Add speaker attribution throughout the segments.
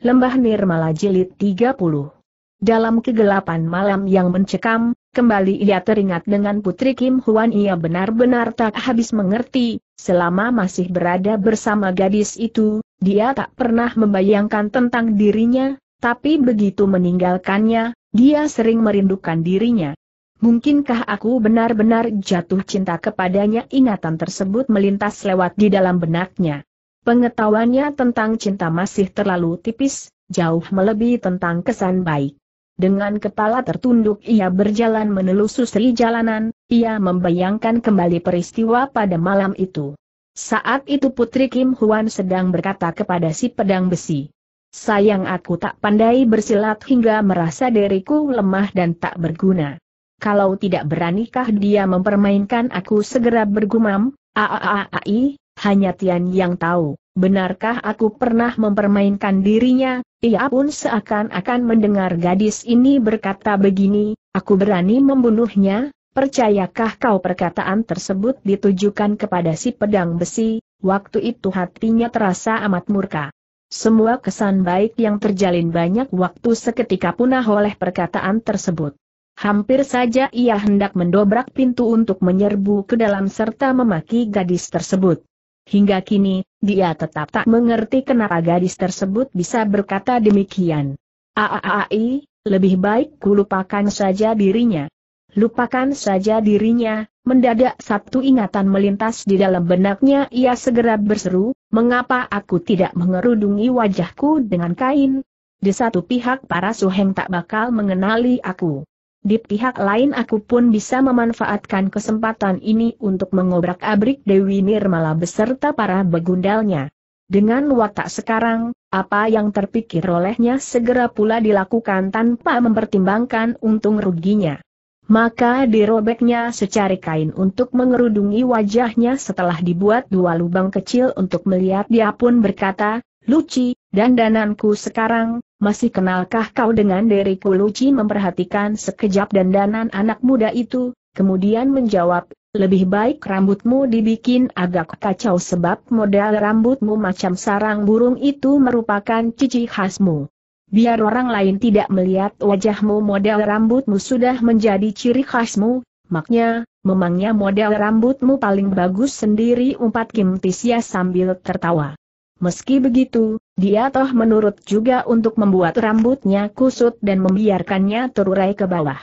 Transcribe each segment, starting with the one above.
Speaker 1: Lembah Nirmala Jilid 30 Dalam kegelapan malam yang mencekam, kembali ia teringat dengan Putri Kim Huan ia benar-benar tak habis mengerti, selama masih berada bersama gadis itu, dia tak pernah membayangkan tentang dirinya, tapi begitu meninggalkannya, dia sering merindukan dirinya. Mungkinkah aku benar-benar jatuh cinta kepadanya ingatan tersebut melintas lewat di dalam benaknya. Pengetahuannya tentang cinta masih terlalu tipis, jauh melebihi tentang kesan baik. Dengan kepala tertunduk ia berjalan menelusuri jalanan, ia membayangkan kembali peristiwa pada malam itu. Saat itu Putri Kim Huan sedang berkata kepada si pedang besi. Sayang aku tak pandai bersilat hingga merasa diriku lemah dan tak berguna. Kalau tidak beranikah dia mempermainkan aku segera bergumam, aaaai, hanya Tian yang tahu, benarkah aku pernah mempermainkan dirinya, ia pun seakan-akan mendengar gadis ini berkata begini, aku berani membunuhnya, percayakah kau perkataan tersebut ditujukan kepada si pedang besi, waktu itu hatinya terasa amat murka. Semua kesan baik yang terjalin banyak waktu seketika punah oleh perkataan tersebut. Hampir saja ia hendak mendobrak pintu untuk menyerbu ke dalam serta memaki gadis tersebut. Hingga kini, dia tetap tak mengerti kenapa gadis tersebut bisa berkata demikian. Aaai, lebih baik kulupakan saja dirinya. Lupakan saja dirinya, mendadak satu ingatan melintas di dalam benaknya ia segera berseru, mengapa aku tidak mengerudungi wajahku dengan kain? Di satu pihak para suheng tak bakal mengenali aku. Di pihak lain aku pun bisa memanfaatkan kesempatan ini untuk mengobrak-abrik Dewi Nirmala beserta para begundalnya. Dengan watak sekarang, apa yang terpikir olehnya segera pula dilakukan tanpa mempertimbangkan untung ruginya. Maka dirobeknya secari kain untuk mengerudungi wajahnya setelah dibuat dua lubang kecil untuk melihat dia pun berkata, Luci, dan dananku sekarang, masih kenalkah kau dengan diriku Luci memperhatikan sekejap dandanan anak muda itu, kemudian menjawab, lebih baik rambutmu dibikin agak kacau sebab modal rambutmu macam sarang burung itu merupakan cici khasmu. Biar orang lain tidak melihat wajahmu model rambutmu sudah menjadi ciri khasmu, maknya, memangnya model rambutmu paling bagus sendiri umpat Kim Tisya sambil tertawa. Meski begitu, dia toh menurut juga untuk membuat rambutnya kusut dan membiarkannya terurai ke bawah.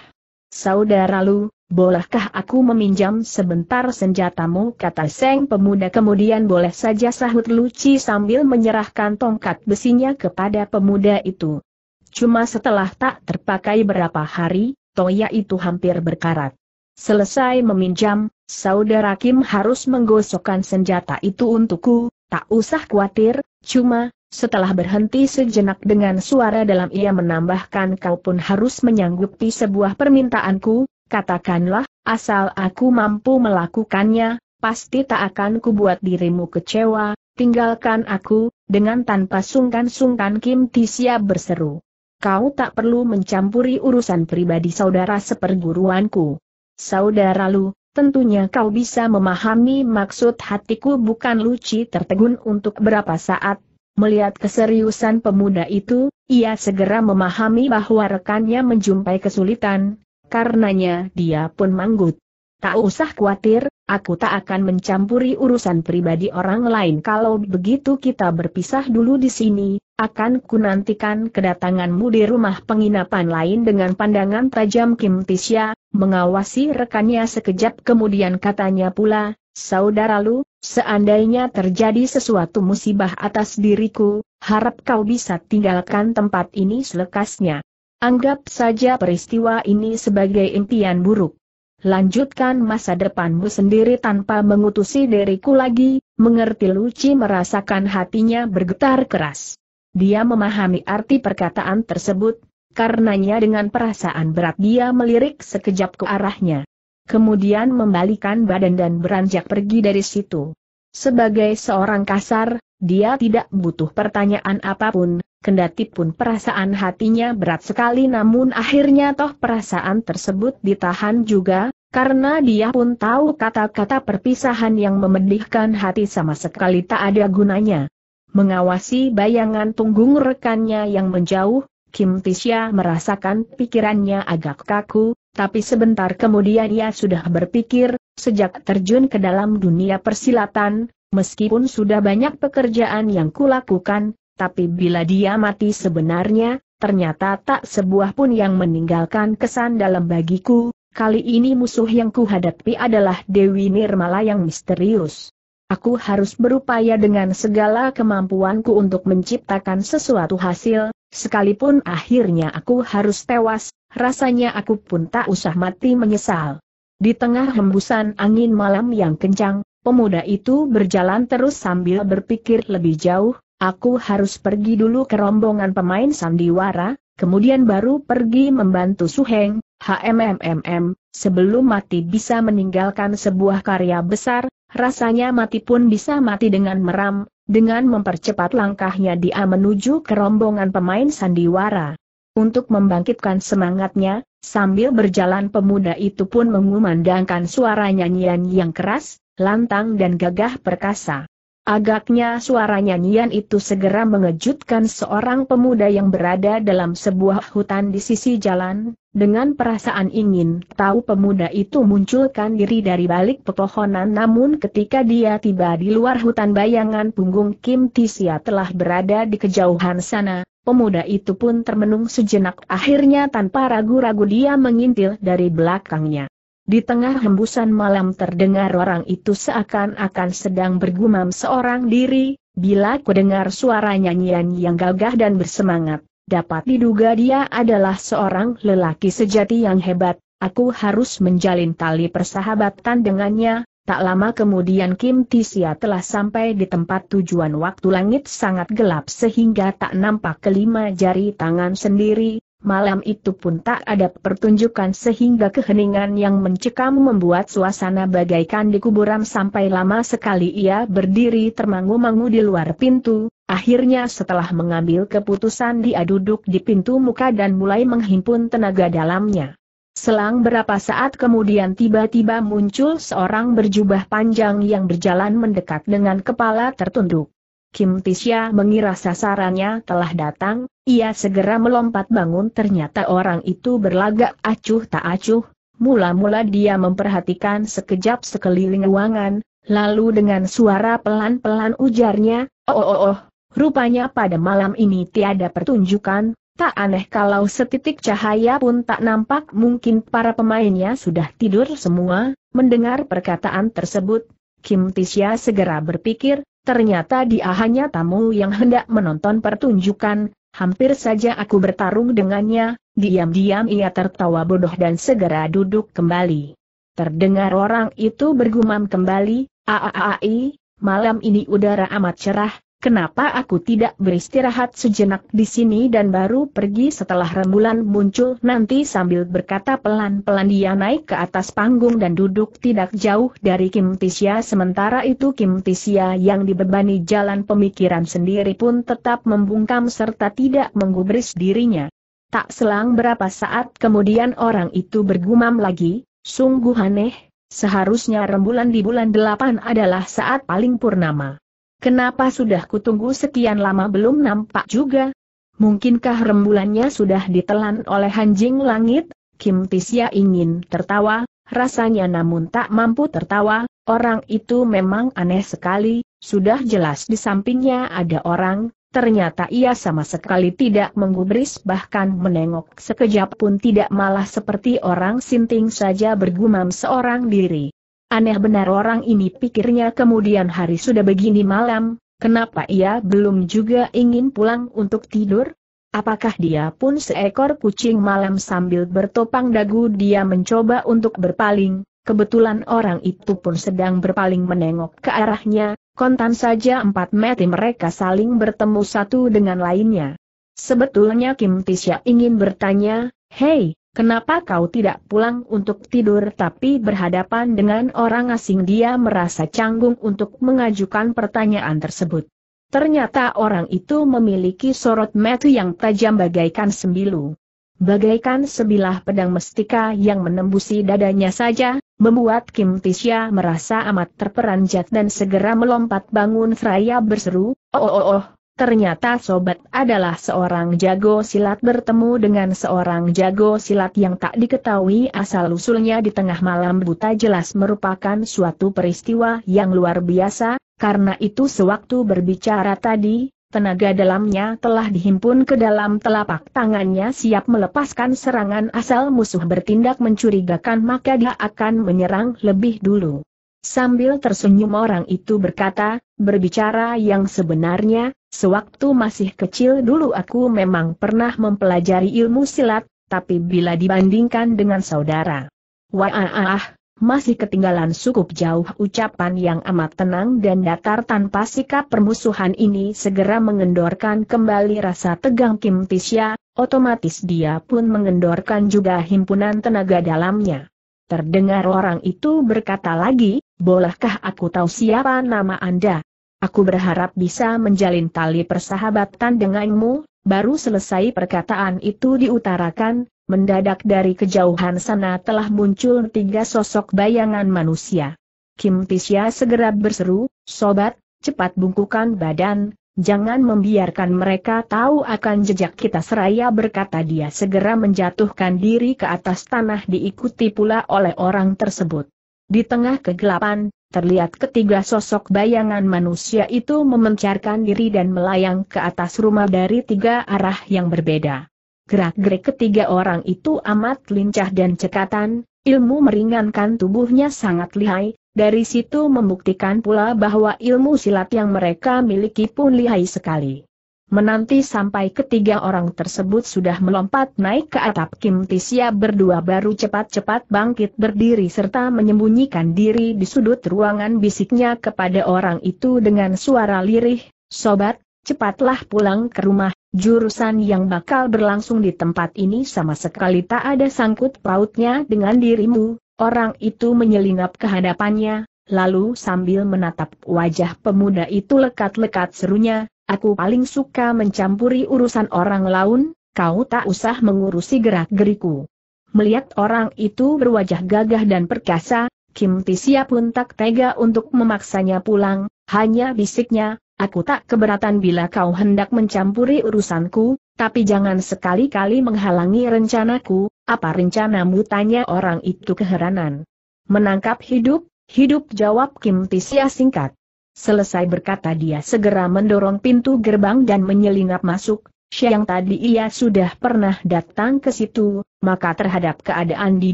Speaker 1: Saudara Lu, bolehkah aku meminjam sebentar senjatamu kata Seng pemuda kemudian boleh saja sahut Luci sambil menyerahkan tongkat besinya kepada pemuda itu. Cuma setelah tak terpakai berapa hari, Toya itu hampir berkarat. Selesai meminjam, saudara Kim harus menggosokkan senjata itu untukku, Tak usah khawatir, cuma, setelah berhenti sejenak dengan suara dalam ia menambahkan kau pun harus menyanggupi sebuah permintaanku, katakanlah, asal aku mampu melakukannya, pasti tak akan kubuat dirimu kecewa, tinggalkan aku, dengan tanpa sungkan-sungkan Kim Tisia berseru. Kau tak perlu mencampuri urusan pribadi saudara seperguruanku. Saudara lu, Tentunya kau bisa memahami maksud hatiku bukan Luci tertegun untuk berapa saat. Melihat keseriusan pemuda itu, ia segera memahami bahwa rekannya menjumpai kesulitan, karenanya dia pun manggut. Tak usah khawatir, aku tak akan mencampuri urusan pribadi orang lain kalau begitu kita berpisah dulu di sini, akan kunantikan kedatanganmu di rumah penginapan lain dengan pandangan tajam Kim Tisya, mengawasi rekannya sekejap kemudian katanya pula, Saudara Lu, seandainya terjadi sesuatu musibah atas diriku, harap kau bisa tinggalkan tempat ini selekasnya. Anggap saja peristiwa ini sebagai impian buruk. Lanjutkan masa depanmu sendiri tanpa mengutusi diriku lagi, mengerti Luci merasakan hatinya bergetar keras. Dia memahami arti perkataan tersebut, Karenanya dengan perasaan berat dia melirik sekejap ke arahnya. Kemudian membalikan badan dan beranjak pergi dari situ. Sebagai seorang kasar, dia tidak butuh pertanyaan apapun, kendati pun perasaan hatinya berat sekali namun akhirnya toh perasaan tersebut ditahan juga, karena dia pun tahu kata-kata perpisahan yang memedihkan hati sama sekali tak ada gunanya. Mengawasi bayangan punggung rekannya yang menjauh, Kim Tisya merasakan pikirannya agak kaku, tapi sebentar kemudian ia sudah berpikir, sejak terjun ke dalam dunia persilatan, meskipun sudah banyak pekerjaan yang kulakukan, tapi bila dia mati sebenarnya, ternyata tak sebuah pun yang meninggalkan kesan dalam bagiku, kali ini musuh yang kuhadapi adalah Dewi Nirmala yang misterius. Aku harus berupaya dengan segala kemampuanku untuk menciptakan sesuatu hasil, Sekalipun akhirnya aku harus tewas, rasanya aku pun tak usah mati menyesal. Di tengah hembusan angin malam yang kencang, pemuda itu berjalan terus sambil berpikir lebih jauh, aku harus pergi dulu ke rombongan pemain sandiwara, kemudian baru pergi membantu Suheng, HMMMM, sebelum mati bisa meninggalkan sebuah karya besar, rasanya mati pun bisa mati dengan meram, dengan mempercepat langkahnya dia menuju ke rombongan pemain sandiwara. Untuk membangkitkan semangatnya, sambil berjalan pemuda itu pun mengumandangkan suara nyanyian yang keras, lantang dan gagah perkasa. Agaknya suara nyanyian itu segera mengejutkan seorang pemuda yang berada dalam sebuah hutan di sisi jalan, dengan perasaan ingin tahu pemuda itu munculkan diri dari balik pepohonan namun ketika dia tiba di luar hutan bayangan punggung Kim Tisia telah berada di kejauhan sana, pemuda itu pun termenung sejenak akhirnya tanpa ragu-ragu dia mengintil dari belakangnya. Di tengah hembusan malam terdengar orang itu seakan-akan sedang bergumam seorang diri, bila ku dengar suara nyanyian yang gagah dan bersemangat, dapat diduga dia adalah seorang lelaki sejati yang hebat, aku harus menjalin tali persahabatan dengannya, tak lama kemudian Kim Tisia telah sampai di tempat tujuan waktu langit sangat gelap sehingga tak nampak kelima jari tangan sendiri, Malam itu pun tak ada pertunjukan sehingga keheningan yang mencekam membuat suasana bagaikan di kuburan sampai lama sekali ia berdiri termangu-mangu di luar pintu, akhirnya setelah mengambil keputusan dia duduk di pintu muka dan mulai menghimpun tenaga dalamnya. Selang berapa saat kemudian tiba-tiba muncul seorang berjubah panjang yang berjalan mendekat dengan kepala tertunduk. Kim Tisya mengira sasarannya telah datang, ia segera melompat bangun ternyata orang itu berlagak acuh tak acuh, mula-mula dia memperhatikan sekejap sekeliling ruangan, lalu dengan suara pelan-pelan ujarnya, oh oh oh, rupanya pada malam ini tiada pertunjukan, Tak aneh kalau setitik cahaya pun tak nampak mungkin para pemainnya sudah tidur semua, mendengar perkataan tersebut, Kim Tisya segera berpikir, ternyata dia hanya tamu yang hendak menonton pertunjukan, Hampir saja aku bertarung dengannya, diam-diam ia tertawa bodoh dan segera duduk kembali. Terdengar orang itu bergumam kembali, aaai, malam ini udara amat cerah, Kenapa aku tidak beristirahat sejenak di sini dan baru pergi setelah rembulan muncul nanti sambil berkata pelan-pelan dia naik ke atas panggung dan duduk tidak jauh dari Kim Tisya sementara itu Kim Tisya yang dibebani jalan pemikiran sendiri pun tetap membungkam serta tidak menggubris dirinya. Tak selang berapa saat kemudian orang itu bergumam lagi, sungguh aneh, seharusnya rembulan di bulan delapan adalah saat paling purnama. Kenapa sudah kutunggu sekian lama belum nampak juga? Mungkinkah rembulannya sudah ditelan oleh anjing langit? Kim Tisya ingin tertawa, rasanya namun tak mampu tertawa, orang itu memang aneh sekali, sudah jelas di sampingnya ada orang, ternyata ia sama sekali tidak menggubris bahkan menengok sekejap pun tidak malah seperti orang sinting saja bergumam seorang diri. Aneh benar orang ini pikirnya kemudian hari sudah begini malam, kenapa ia belum juga ingin pulang untuk tidur? Apakah dia pun seekor kucing malam sambil bertopang dagu dia mencoba untuk berpaling, kebetulan orang itu pun sedang berpaling menengok ke arahnya, kontan saja empat meti mereka saling bertemu satu dengan lainnya. Sebetulnya Kim Tisha ingin bertanya, Hei, Kenapa kau tidak pulang untuk tidur tapi berhadapan dengan orang asing dia merasa canggung untuk mengajukan pertanyaan tersebut. Ternyata orang itu memiliki sorot mata yang tajam bagaikan sembilu. Bagaikan sebilah pedang mestika yang menembusi dadanya saja, membuat Kim Tisya merasa amat terperanjat dan segera melompat bangun seraya berseru, oh oh oh, oh. Ternyata sobat adalah seorang jago silat bertemu dengan seorang jago silat yang tak diketahui asal-usulnya di tengah malam buta jelas merupakan suatu peristiwa yang luar biasa, karena itu sewaktu berbicara tadi, tenaga dalamnya telah dihimpun ke dalam telapak tangannya siap melepaskan serangan asal musuh bertindak mencurigakan maka dia akan menyerang lebih dulu. Sambil tersenyum orang itu berkata, Berbicara yang sebenarnya, sewaktu masih kecil dulu aku memang pernah mempelajari ilmu silat, tapi bila dibandingkan dengan saudara. Wah, masih ketinggalan cukup jauh ucapan yang amat tenang dan datar tanpa sikap permusuhan ini segera mengendorkan kembali rasa tegang Kim Tisya, otomatis dia pun mengendorkan juga himpunan tenaga dalamnya. Terdengar orang itu berkata lagi, bolehkah aku tahu siapa nama Anda? Aku berharap bisa menjalin tali persahabatan denganmu, baru selesai perkataan itu diutarakan, mendadak dari kejauhan sana telah muncul tiga sosok bayangan manusia. Kim Tisya segera berseru, Sobat, cepat bungkukan badan, jangan membiarkan mereka tahu akan jejak kita seraya berkata dia segera menjatuhkan diri ke atas tanah diikuti pula oleh orang tersebut. Di tengah kegelapan, terlihat ketiga sosok bayangan manusia itu memencarkan diri dan melayang ke atas rumah dari tiga arah yang berbeda. Gerak-gerik ketiga orang itu amat lincah dan cekatan, ilmu meringankan tubuhnya sangat lihai, dari situ membuktikan pula bahwa ilmu silat yang mereka miliki pun lihai sekali. Menanti sampai ketiga orang tersebut sudah melompat naik ke atap Kim Tisia berdua baru cepat-cepat bangkit berdiri serta menyembunyikan diri di sudut ruangan bisiknya kepada orang itu dengan suara lirih, Sobat, cepatlah pulang ke rumah, jurusan yang bakal berlangsung di tempat ini sama sekali tak ada sangkut pautnya dengan dirimu, orang itu menyelinap ke hadapannya, lalu sambil menatap wajah pemuda itu lekat-lekat serunya, Aku paling suka mencampuri urusan orang lain, kau tak usah mengurusi gerak-geriku. Melihat orang itu berwajah gagah dan perkasa, Kim Tisia pun tak tega untuk memaksanya pulang, hanya bisiknya, aku tak keberatan bila kau hendak mencampuri urusanku, tapi jangan sekali-kali menghalangi rencanaku, apa rencanamu tanya orang itu keheranan. Menangkap hidup, hidup jawab Kim Tisia singkat. Selesai berkata dia segera mendorong pintu gerbang dan menyelinap masuk, Siang tadi ia sudah pernah datang ke situ, maka terhadap keadaan di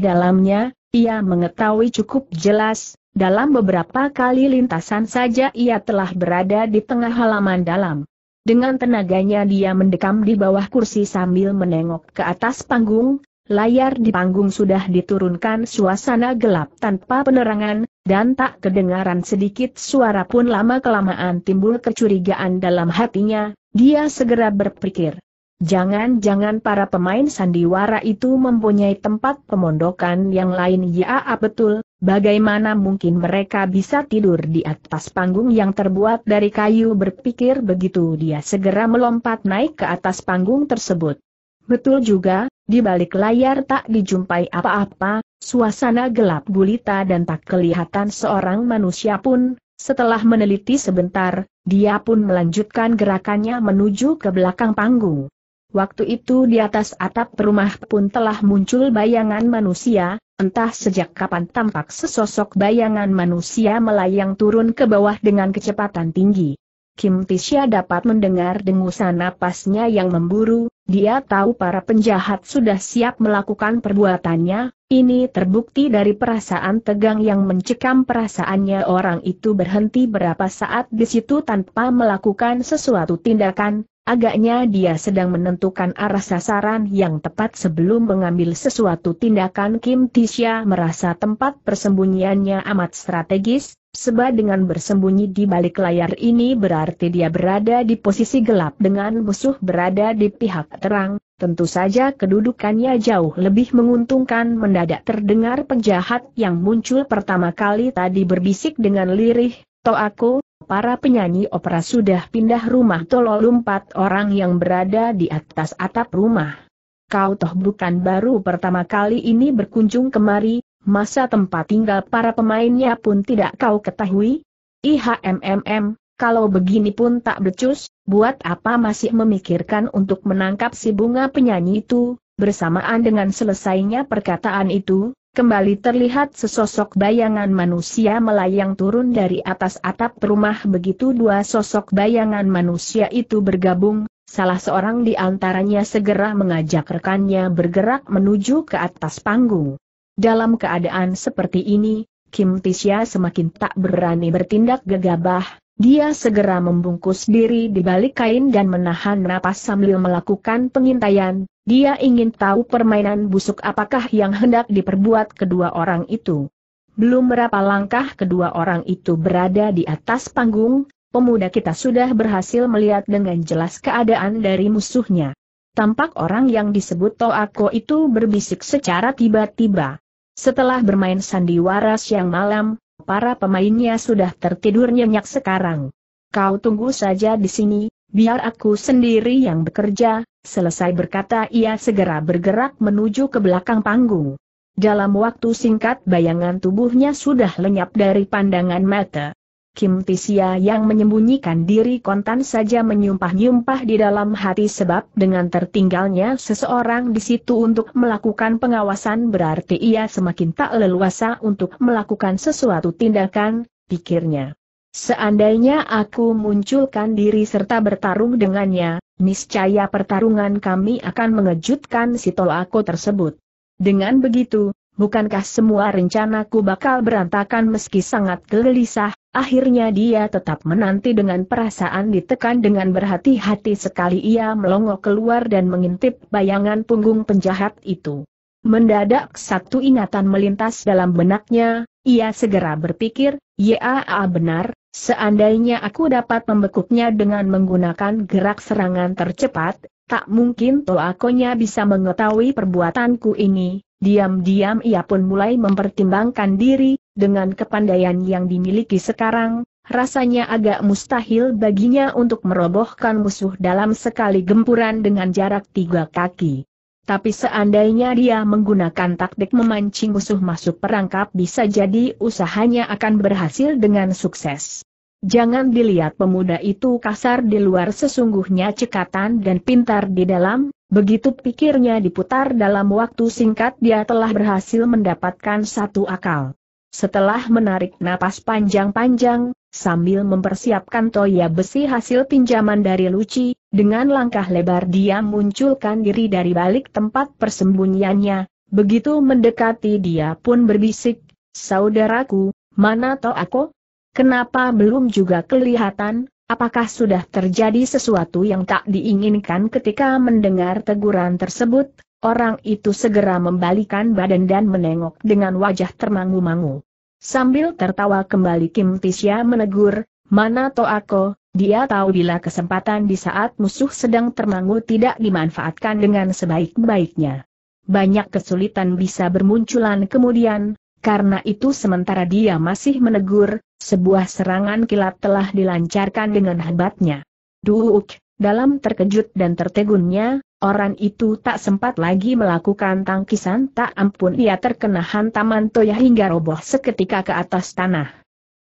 Speaker 1: dalamnya, ia mengetahui cukup jelas, dalam beberapa kali lintasan saja ia telah berada di tengah halaman dalam. Dengan tenaganya dia mendekam di bawah kursi sambil menengok ke atas panggung, layar di panggung sudah diturunkan suasana gelap tanpa penerangan, dan tak kedengaran sedikit suara pun lama-kelamaan timbul kecurigaan dalam hatinya, dia segera berpikir. Jangan-jangan para pemain sandiwara itu mempunyai tempat pemondokan yang lain ya betul, bagaimana mungkin mereka bisa tidur di atas panggung yang terbuat dari kayu berpikir begitu dia segera melompat naik ke atas panggung tersebut. Betul juga, di balik layar tak dijumpai apa-apa, suasana gelap gulita dan tak kelihatan seorang manusia pun, setelah meneliti sebentar, dia pun melanjutkan gerakannya menuju ke belakang panggung. Waktu itu di atas atap rumah pun telah muncul bayangan manusia, entah sejak kapan tampak sesosok bayangan manusia melayang turun ke bawah dengan kecepatan tinggi. Kim Tisha dapat mendengar dengusan napasnya yang memburu, dia tahu para penjahat sudah siap melakukan perbuatannya, ini terbukti dari perasaan tegang yang mencekam perasaannya orang itu berhenti berapa saat di situ tanpa melakukan sesuatu tindakan, agaknya dia sedang menentukan arah sasaran yang tepat sebelum mengambil sesuatu tindakan Kim Tisha merasa tempat persembunyiannya amat strategis, Sebab dengan bersembunyi di balik layar ini berarti dia berada di posisi gelap dengan musuh berada di pihak terang, tentu saja kedudukannya jauh lebih menguntungkan mendadak terdengar penjahat yang muncul pertama kali tadi berbisik dengan lirih, toh aku, para penyanyi opera sudah pindah rumah tolol empat orang yang berada di atas atap rumah. Kau toh bukan baru pertama kali ini berkunjung kemari, masa tempat tinggal para pemainnya pun tidak kau ketahui? IHMMM, kalau begini pun tak becus, buat apa masih memikirkan untuk menangkap si bunga penyanyi itu, bersamaan dengan selesainya perkataan itu, kembali terlihat sesosok bayangan manusia melayang turun dari atas atap rumah begitu dua sosok bayangan manusia itu bergabung, salah seorang di antaranya segera mengajak rekannya bergerak menuju ke atas panggung. Dalam keadaan seperti ini, Kim Tisya semakin tak berani bertindak gegabah, dia segera membungkus diri di balik kain dan menahan napas sambil melakukan pengintaian. Dia ingin tahu permainan busuk apakah yang hendak diperbuat kedua orang itu. Belum berapa langkah kedua orang itu berada di atas panggung, pemuda kita sudah berhasil melihat dengan jelas keadaan dari musuhnya. Tampak orang yang disebut Toako itu berbisik secara tiba-tiba. Setelah bermain sandiwara siang malam, para pemainnya sudah tertidur nyenyak sekarang. Kau tunggu saja di sini, biar aku sendiri yang bekerja, selesai berkata ia segera bergerak menuju ke belakang panggung. Dalam waktu singkat bayangan tubuhnya sudah lenyap dari pandangan mata. Kim Pisia yang menyembunyikan diri kontan saja menyumpah-nyumpah di dalam hati sebab dengan tertinggalnya seseorang di situ untuk melakukan pengawasan berarti ia semakin tak leluasa untuk melakukan sesuatu tindakan, pikirnya. Seandainya aku munculkan diri serta bertarung dengannya, niscaya pertarungan kami akan mengejutkan si tolako tersebut. Dengan begitu, bukankah semua rencanaku bakal berantakan meski sangat gelisah, akhirnya dia tetap menanti dengan perasaan ditekan dengan berhati-hati sekali ia melongo keluar dan mengintip bayangan punggung penjahat itu. Mendadak satu ingatan melintas dalam benaknya, ia segera berpikir, ya, benar, seandainya aku dapat membekuknya dengan menggunakan gerak serangan tercepat, Tak mungkin Toakonya bisa mengetahui perbuatanku ini, diam-diam ia pun mulai mempertimbangkan diri, dengan kepandaian yang dimiliki sekarang, rasanya agak mustahil baginya untuk merobohkan musuh dalam sekali gempuran dengan jarak tiga kaki. Tapi seandainya dia menggunakan taktik memancing musuh masuk perangkap bisa jadi usahanya akan berhasil dengan sukses. Jangan dilihat pemuda itu kasar di luar sesungguhnya cekatan dan pintar di dalam, begitu pikirnya diputar dalam waktu singkat dia telah berhasil mendapatkan satu akal. Setelah menarik napas panjang-panjang, sambil mempersiapkan toya besi hasil pinjaman dari Luci, dengan langkah lebar dia munculkan diri dari balik tempat persembunyiannya, begitu mendekati dia pun berbisik, Saudaraku, mana toh aku? Kenapa belum juga kelihatan, apakah sudah terjadi sesuatu yang tak diinginkan ketika mendengar teguran tersebut? Orang itu segera membalikan badan dan menengok dengan wajah termangu-mangu. Sambil tertawa kembali Kim Tisya menegur, mana to aku, dia tahu bila kesempatan di saat musuh sedang termangu tidak dimanfaatkan dengan sebaik-baiknya. Banyak kesulitan bisa bermunculan kemudian, karena itu sementara dia masih menegur, sebuah serangan kilat telah dilancarkan dengan hebatnya. Duuk, dalam terkejut dan tertegunnya, orang itu tak sempat lagi melakukan tangkisan tak ampun ia terkena hantaman toya hingga roboh seketika ke atas tanah.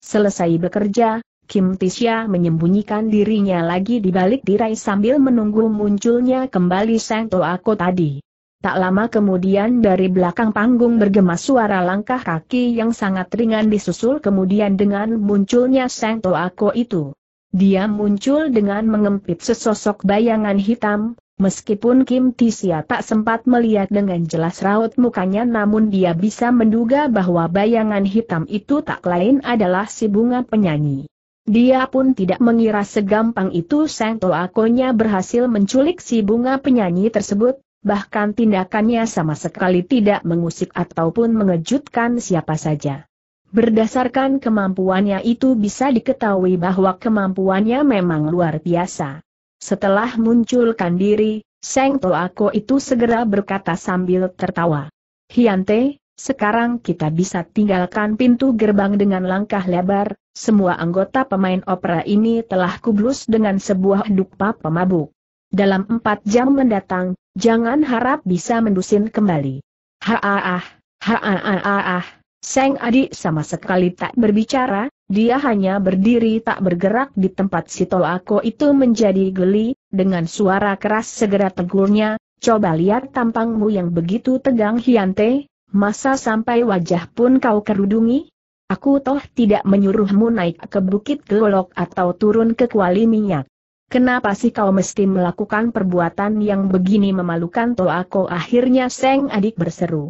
Speaker 1: Selesai bekerja, Kim Tisha menyembunyikan dirinya lagi di balik tirai sambil menunggu munculnya kembali sang toako tadi. Tak lama kemudian dari belakang panggung bergema suara langkah kaki yang sangat ringan disusul kemudian dengan munculnya Sang Ako itu. Dia muncul dengan mengempit sesosok bayangan hitam, meskipun Kim Tisia tak sempat melihat dengan jelas raut mukanya namun dia bisa menduga bahwa bayangan hitam itu tak lain adalah si bunga penyanyi. Dia pun tidak mengira segampang itu Ako Toakonya berhasil menculik si bunga penyanyi tersebut, bahkan tindakannya sama sekali tidak mengusik ataupun mengejutkan siapa saja. Berdasarkan kemampuannya itu bisa diketahui bahwa kemampuannya memang luar biasa. Setelah munculkan diri, Seng Toako itu segera berkata sambil tertawa. Hiante, sekarang kita bisa tinggalkan pintu gerbang dengan langkah lebar, semua anggota pemain opera ini telah kublus dengan sebuah dupa pemabuk. Dalam empat jam mendatang, Jangan harap bisa mendusin kembali. Haaah, haaah, Seng adik sama sekali tak berbicara, dia hanya berdiri tak bergerak di tempat si tolako itu menjadi geli, dengan suara keras segera tegurnya, coba lihat tampangmu yang begitu tegang Hiante, masa sampai wajah pun kau kerudungi? Aku toh tidak menyuruhmu naik ke bukit gelok atau turun ke kuali minyak. Kenapa sih kau mesti melakukan perbuatan yang begini memalukan Toako akhirnya Seng adik berseru.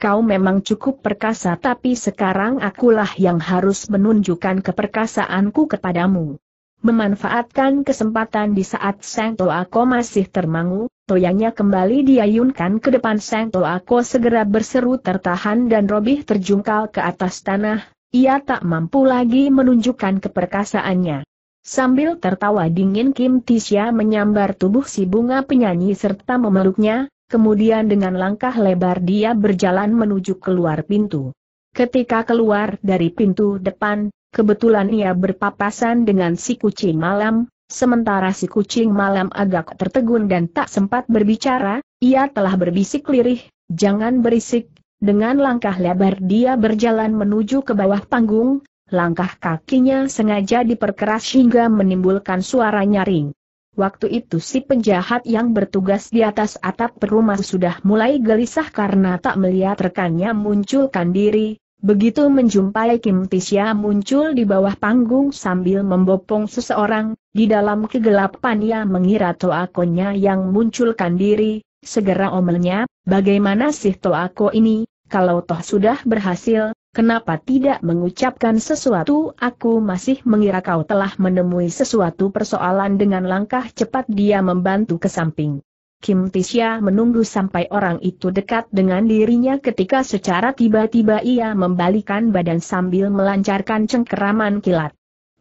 Speaker 1: Kau memang cukup perkasa tapi sekarang akulah yang harus menunjukkan keperkasaanku kepadamu. Memanfaatkan kesempatan di saat Seng Toako masih termangu, toyangnya kembali diayunkan ke depan Seng Toako segera berseru tertahan dan Robih terjungkal ke atas tanah, ia tak mampu lagi menunjukkan keperkasaannya. Sambil tertawa dingin Kim Tisha menyambar tubuh si bunga penyanyi serta memeluknya, kemudian dengan langkah lebar dia berjalan menuju keluar pintu. Ketika keluar dari pintu depan, kebetulan ia berpapasan dengan si kucing malam, sementara si kucing malam agak tertegun dan tak sempat berbicara, ia telah berbisik lirih, jangan berisik, dengan langkah lebar dia berjalan menuju ke bawah panggung, langkah kakinya sengaja diperkeras hingga menimbulkan suara nyaring. Waktu itu si penjahat yang bertugas di atas atap perumah sudah mulai gelisah karena tak melihat rekannya munculkan diri, begitu menjumpai Kim Tisya muncul di bawah panggung sambil membopong seseorang, di dalam kegelapan ia mengira toakonya yang munculkan diri, segera omelnya, bagaimana sih toako ini, kalau toh sudah berhasil, kenapa tidak mengucapkan sesuatu? Aku masih mengira kau telah menemui sesuatu persoalan dengan langkah cepat dia membantu ke samping. Kim Tisya menunggu sampai orang itu dekat dengan dirinya ketika secara tiba-tiba ia membalikan badan sambil melancarkan cengkeraman kilat.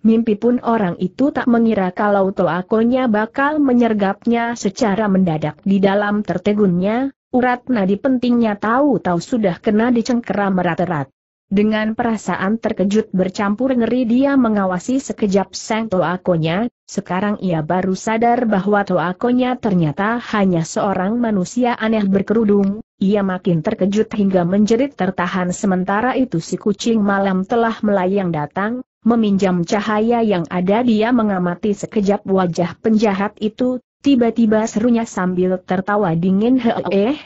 Speaker 1: Mimpi pun orang itu tak mengira kalau toakonya bakal menyergapnya secara mendadak di dalam tertegunnya, urat nadi pentingnya tahu-tahu sudah kena dicengkeram merat erat Dengan perasaan terkejut bercampur ngeri dia mengawasi sekejap sang toakonya, sekarang ia baru sadar bahwa toakonya ternyata hanya seorang manusia aneh berkerudung, ia makin terkejut hingga menjerit tertahan sementara itu si kucing malam telah melayang datang, meminjam cahaya yang ada dia mengamati sekejap wajah penjahat itu, Tiba-tiba serunya sambil tertawa dingin heeh, he eh,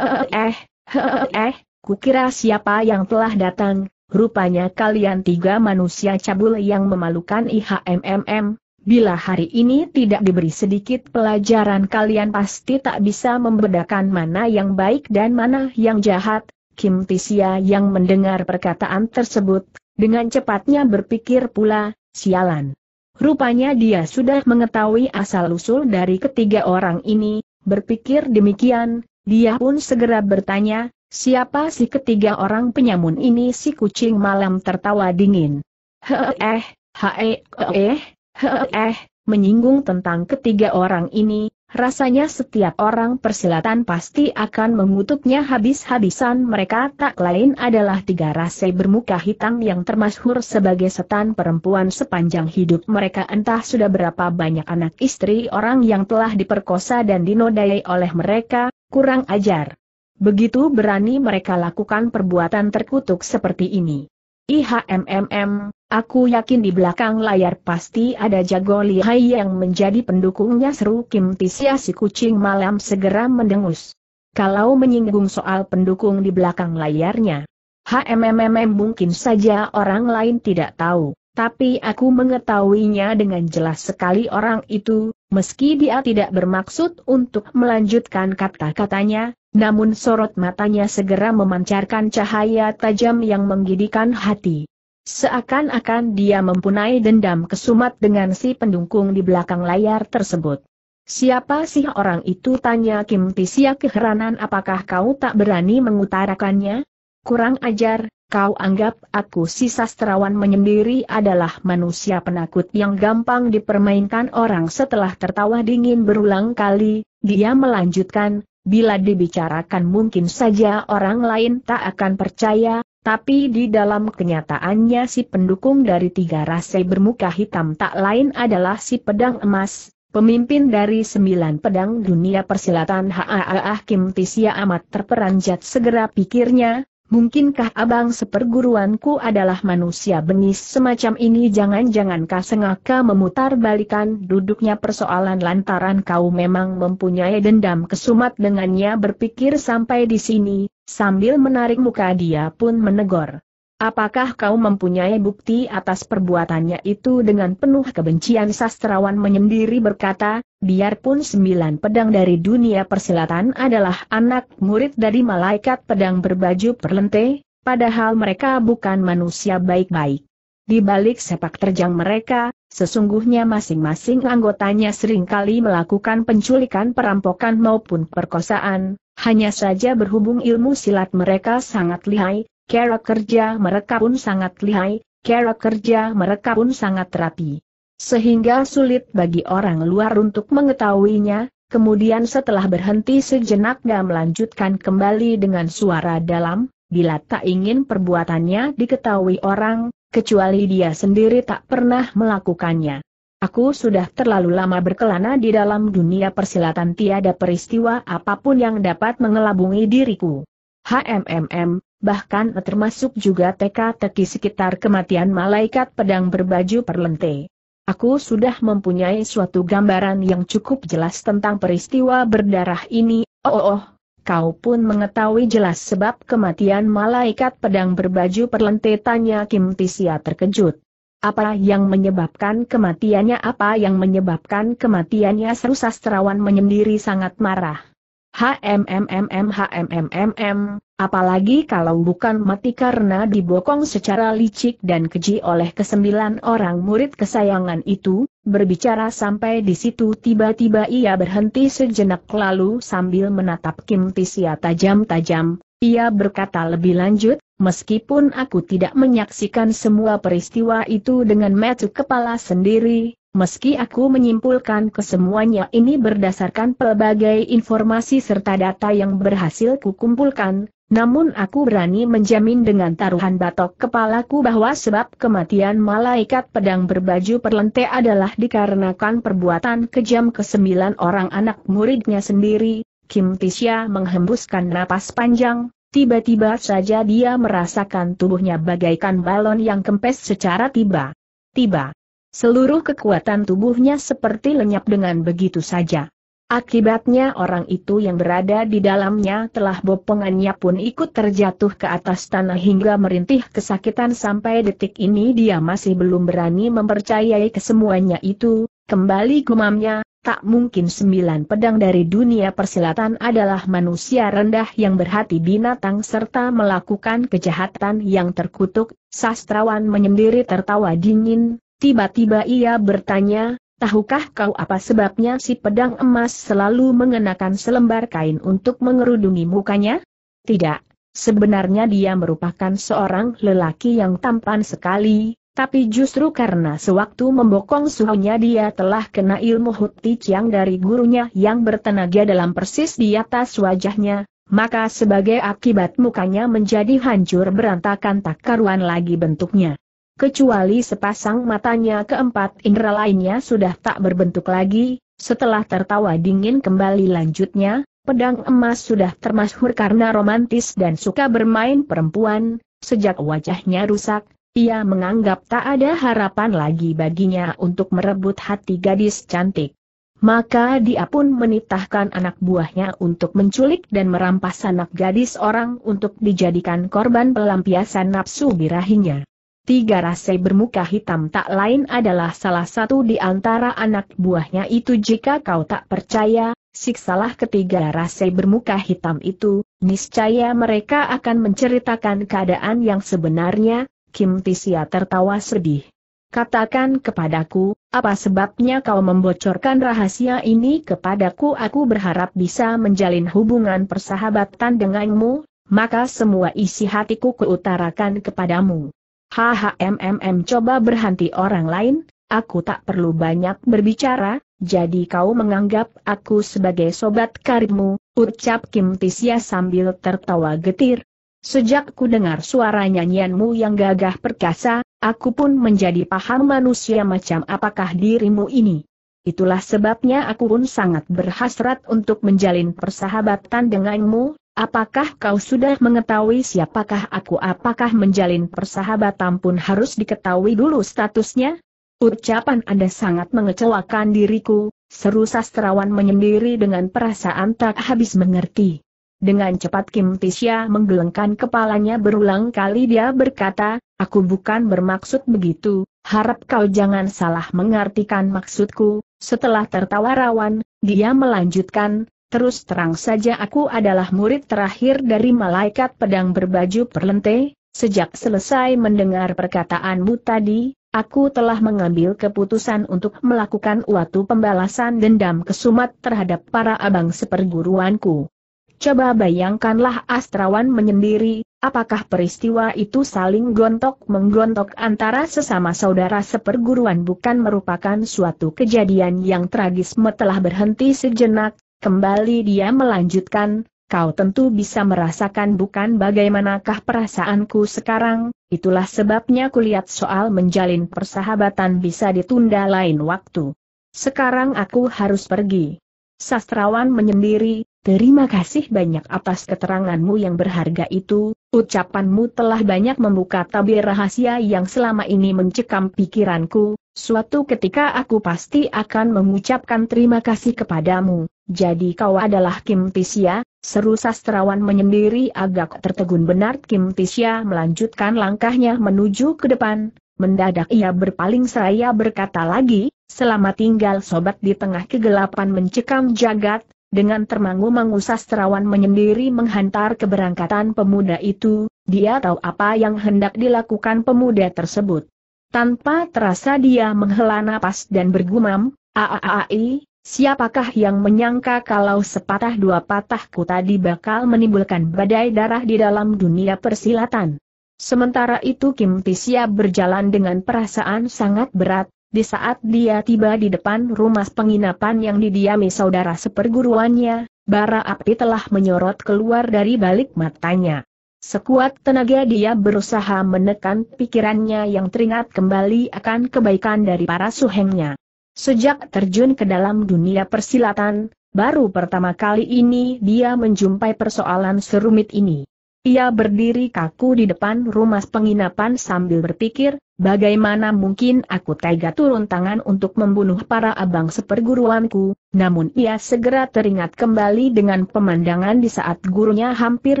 Speaker 1: eh, eh, eh. kukira siapa yang telah datang, rupanya kalian tiga manusia cabul yang memalukan IHMMM, bila hari ini tidak diberi sedikit pelajaran kalian pasti tak bisa membedakan mana yang baik dan mana yang jahat, Kim Tisia yang mendengar perkataan tersebut, dengan cepatnya berpikir pula, sialan. Rupanya dia sudah mengetahui asal-usul dari ketiga orang ini, berpikir demikian, dia pun segera bertanya, siapa si ketiga orang penyamun ini si kucing malam tertawa dingin. Heeh, heeh, eh, heeh, heeh, menyinggung tentang ketiga orang ini, Rasanya setiap orang persilatan pasti akan mengutuknya habis-habisan mereka tak lain adalah tiga rase bermuka hitam yang termasyhur sebagai setan perempuan sepanjang hidup mereka entah sudah berapa banyak anak istri orang yang telah diperkosa dan dinodai oleh mereka, kurang ajar. Begitu berani mereka lakukan perbuatan terkutuk seperti ini. IHMMM, aku yakin di belakang layar pasti ada jago lihai yang menjadi pendukungnya seru Kim Tisya si kucing malam segera mendengus. Kalau menyinggung soal pendukung di belakang layarnya, HMMMM mungkin saja orang lain tidak tahu, tapi aku mengetahuinya dengan jelas sekali orang itu, Meski dia tidak bermaksud untuk melanjutkan kata-katanya, namun sorot matanya segera memancarkan cahaya tajam yang menggidikan hati. Seakan-akan dia mempunyai dendam kesumat dengan si pendukung di belakang layar tersebut. Siapa sih orang itu tanya Kim Tisia keheranan apakah kau tak berani mengutarakannya? Kurang ajar, Kau anggap aku si sastrawan menyendiri adalah manusia penakut yang gampang dipermainkan orang setelah tertawa dingin berulang kali, dia melanjutkan, bila dibicarakan mungkin saja orang lain tak akan percaya, tapi di dalam kenyataannya si pendukung dari tiga rase bermuka hitam tak lain adalah si pedang emas, Pemimpin dari sembilan pedang dunia persilatan H.A.A. Kim Tisya amat terperanjat segera pikirnya, Mungkinkah abang seperguruanku adalah manusia bengis semacam ini jangan-jangan kau sengaja memutar balikan duduknya persoalan lantaran kau memang mempunyai dendam kesumat dengannya berpikir sampai di sini, sambil menarik muka dia pun menegur. Apakah kau mempunyai bukti atas perbuatannya itu dengan penuh kebencian sastrawan menyendiri berkata, biarpun sembilan pedang dari dunia persilatan adalah anak murid dari malaikat pedang berbaju perlente, padahal mereka bukan manusia baik-baik. Di balik sepak terjang mereka, sesungguhnya masing-masing anggotanya seringkali melakukan penculikan perampokan maupun perkosaan, hanya saja berhubung ilmu silat mereka sangat lihai, cara kerja mereka pun sangat lihai, cara kerja mereka pun sangat rapi. Sehingga sulit bagi orang luar untuk mengetahuinya, kemudian setelah berhenti sejenak dan melanjutkan kembali dengan suara dalam, bila tak ingin perbuatannya diketahui orang, kecuali dia sendiri tak pernah melakukannya. Aku sudah terlalu lama berkelana di dalam dunia persilatan tiada peristiwa apapun yang dapat mengelabungi diriku. HMMM, bahkan termasuk juga teka-teki sekitar kematian malaikat pedang berbaju perlente. Aku sudah mempunyai suatu gambaran yang cukup jelas tentang peristiwa berdarah ini, oh, oh, oh, kau pun mengetahui jelas sebab kematian malaikat pedang berbaju perlente tanya Kim Tisia terkejut. Apa yang menyebabkan kematiannya? Apa yang menyebabkan kematiannya? Seru sastrawan menyendiri sangat marah. HMMMM HMMMM, apalagi kalau bukan mati karena dibokong secara licik dan keji oleh kesembilan orang murid kesayangan itu, berbicara sampai di situ tiba-tiba ia berhenti sejenak lalu sambil menatap Kim Tisia tajam-tajam, ia berkata lebih lanjut, meskipun aku tidak menyaksikan semua peristiwa itu dengan metu kepala sendiri, Meski aku menyimpulkan kesemuanya ini berdasarkan pelbagai informasi serta data yang berhasil kukumpulkan, namun aku berani menjamin dengan taruhan batok kepalaku bahwa sebab kematian malaikat pedang berbaju perlente adalah dikarenakan perbuatan kejam kesembilan orang anak muridnya sendiri, Kim Tisha menghembuskan napas panjang, tiba-tiba saja dia merasakan tubuhnya bagaikan balon yang kempes secara tiba. Tiba. Seluruh kekuatan tubuhnya seperti lenyap dengan begitu saja. Akibatnya orang itu yang berada di dalamnya telah bopongannya pun ikut terjatuh ke atas tanah hingga merintih kesakitan sampai detik ini dia masih belum berani mempercayai kesemuanya itu, kembali gumamnya, tak mungkin sembilan pedang dari dunia persilatan adalah manusia rendah yang berhati binatang serta melakukan kejahatan yang terkutuk, sastrawan menyendiri tertawa dingin, Tiba-tiba ia bertanya, tahukah kau apa sebabnya si pedang emas selalu mengenakan selembar kain untuk mengerudungi mukanya? Tidak, sebenarnya dia merupakan seorang lelaki yang tampan sekali, tapi justru karena sewaktu membokong suhunya dia telah kena ilmu huti ciang dari gurunya yang bertenaga dalam persis di atas wajahnya, maka sebagai akibat mukanya menjadi hancur berantakan tak karuan lagi bentuknya kecuali sepasang matanya keempat indera lainnya sudah tak berbentuk lagi, setelah tertawa dingin kembali lanjutnya, pedang emas sudah termasyhur karena romantis dan suka bermain perempuan, sejak wajahnya rusak, ia menganggap tak ada harapan lagi baginya untuk merebut hati gadis cantik. Maka dia pun menitahkan anak buahnya untuk menculik dan merampas anak gadis orang untuk dijadikan korban pelampiasan nafsu birahinya. Tiga rasai bermuka hitam tak lain adalah salah satu di antara anak buahnya itu jika kau tak percaya, siksalah ketiga rasai bermuka hitam itu, niscaya mereka akan menceritakan keadaan yang sebenarnya, Kim Tisia tertawa sedih. Katakan kepadaku, apa sebabnya kau membocorkan rahasia ini kepadaku aku berharap bisa menjalin hubungan persahabatan denganmu, maka semua isi hatiku kuutarakan kepadamu. HHMMM coba berhenti orang lain, aku tak perlu banyak berbicara, jadi kau menganggap aku sebagai sobat karibmu, ucap Kim Tisya sambil tertawa getir. Sejak ku dengar suara nyanyianmu yang gagah perkasa, aku pun menjadi paham manusia macam apakah dirimu ini. Itulah sebabnya aku pun sangat berhasrat untuk menjalin persahabatan denganmu, Apakah kau sudah mengetahui siapakah aku apakah menjalin persahabatan pun harus diketahui dulu statusnya? Ucapan Anda sangat mengecewakan diriku, seru sastrawan menyendiri dengan perasaan tak habis mengerti. Dengan cepat Kim Tisya menggelengkan kepalanya berulang kali dia berkata, aku bukan bermaksud begitu, harap kau jangan salah mengartikan maksudku. Setelah tertawa rawan, dia melanjutkan, terus terang saja aku adalah murid terakhir dari malaikat pedang berbaju perlente, sejak selesai mendengar perkataanmu tadi, aku telah mengambil keputusan untuk melakukan suatu pembalasan dendam kesumat terhadap para abang seperguruanku. Coba bayangkanlah Astrawan menyendiri, apakah peristiwa itu saling gontok-menggontok antara sesama saudara seperguruan bukan merupakan suatu kejadian yang tragis telah berhenti sejenak, Kembali dia melanjutkan, kau tentu bisa merasakan bukan bagaimanakah perasaanku sekarang, itulah sebabnya kulihat soal menjalin persahabatan bisa ditunda lain waktu. Sekarang aku harus pergi. Sastrawan menyendiri, terima kasih banyak atas keteranganmu yang berharga itu, ucapanmu telah banyak membuka tabir rahasia yang selama ini mencekam pikiranku, suatu ketika aku pasti akan mengucapkan terima kasih kepadamu. Jadi kau adalah Kim Tisya, seru sastrawan menyendiri agak tertegun benar Kim Tisya melanjutkan langkahnya menuju ke depan, mendadak ia berpaling seraya berkata lagi, selamat tinggal sobat di tengah kegelapan mencekam jagat, dengan termangu-mangu sastrawan menyendiri menghantar keberangkatan pemuda itu, dia tahu apa yang hendak dilakukan pemuda tersebut. Tanpa terasa dia menghela napas dan bergumam, Aaai, Siapakah yang menyangka kalau sepatah dua patahku tadi bakal menimbulkan badai darah di dalam dunia persilatan? Sementara itu Kim Tisia berjalan dengan perasaan sangat berat, di saat dia tiba di depan rumah penginapan yang didiami saudara seperguruannya, bara api telah menyorot keluar dari balik matanya. Sekuat tenaga dia berusaha menekan pikirannya yang teringat kembali akan kebaikan dari para suhengnya. Sejak terjun ke dalam dunia persilatan, baru pertama kali ini dia menjumpai persoalan serumit ini. Ia berdiri kaku di depan rumah penginapan sambil berpikir, bagaimana mungkin aku tega turun tangan untuk membunuh para abang seperguruanku, namun ia segera teringat kembali dengan pemandangan di saat gurunya hampir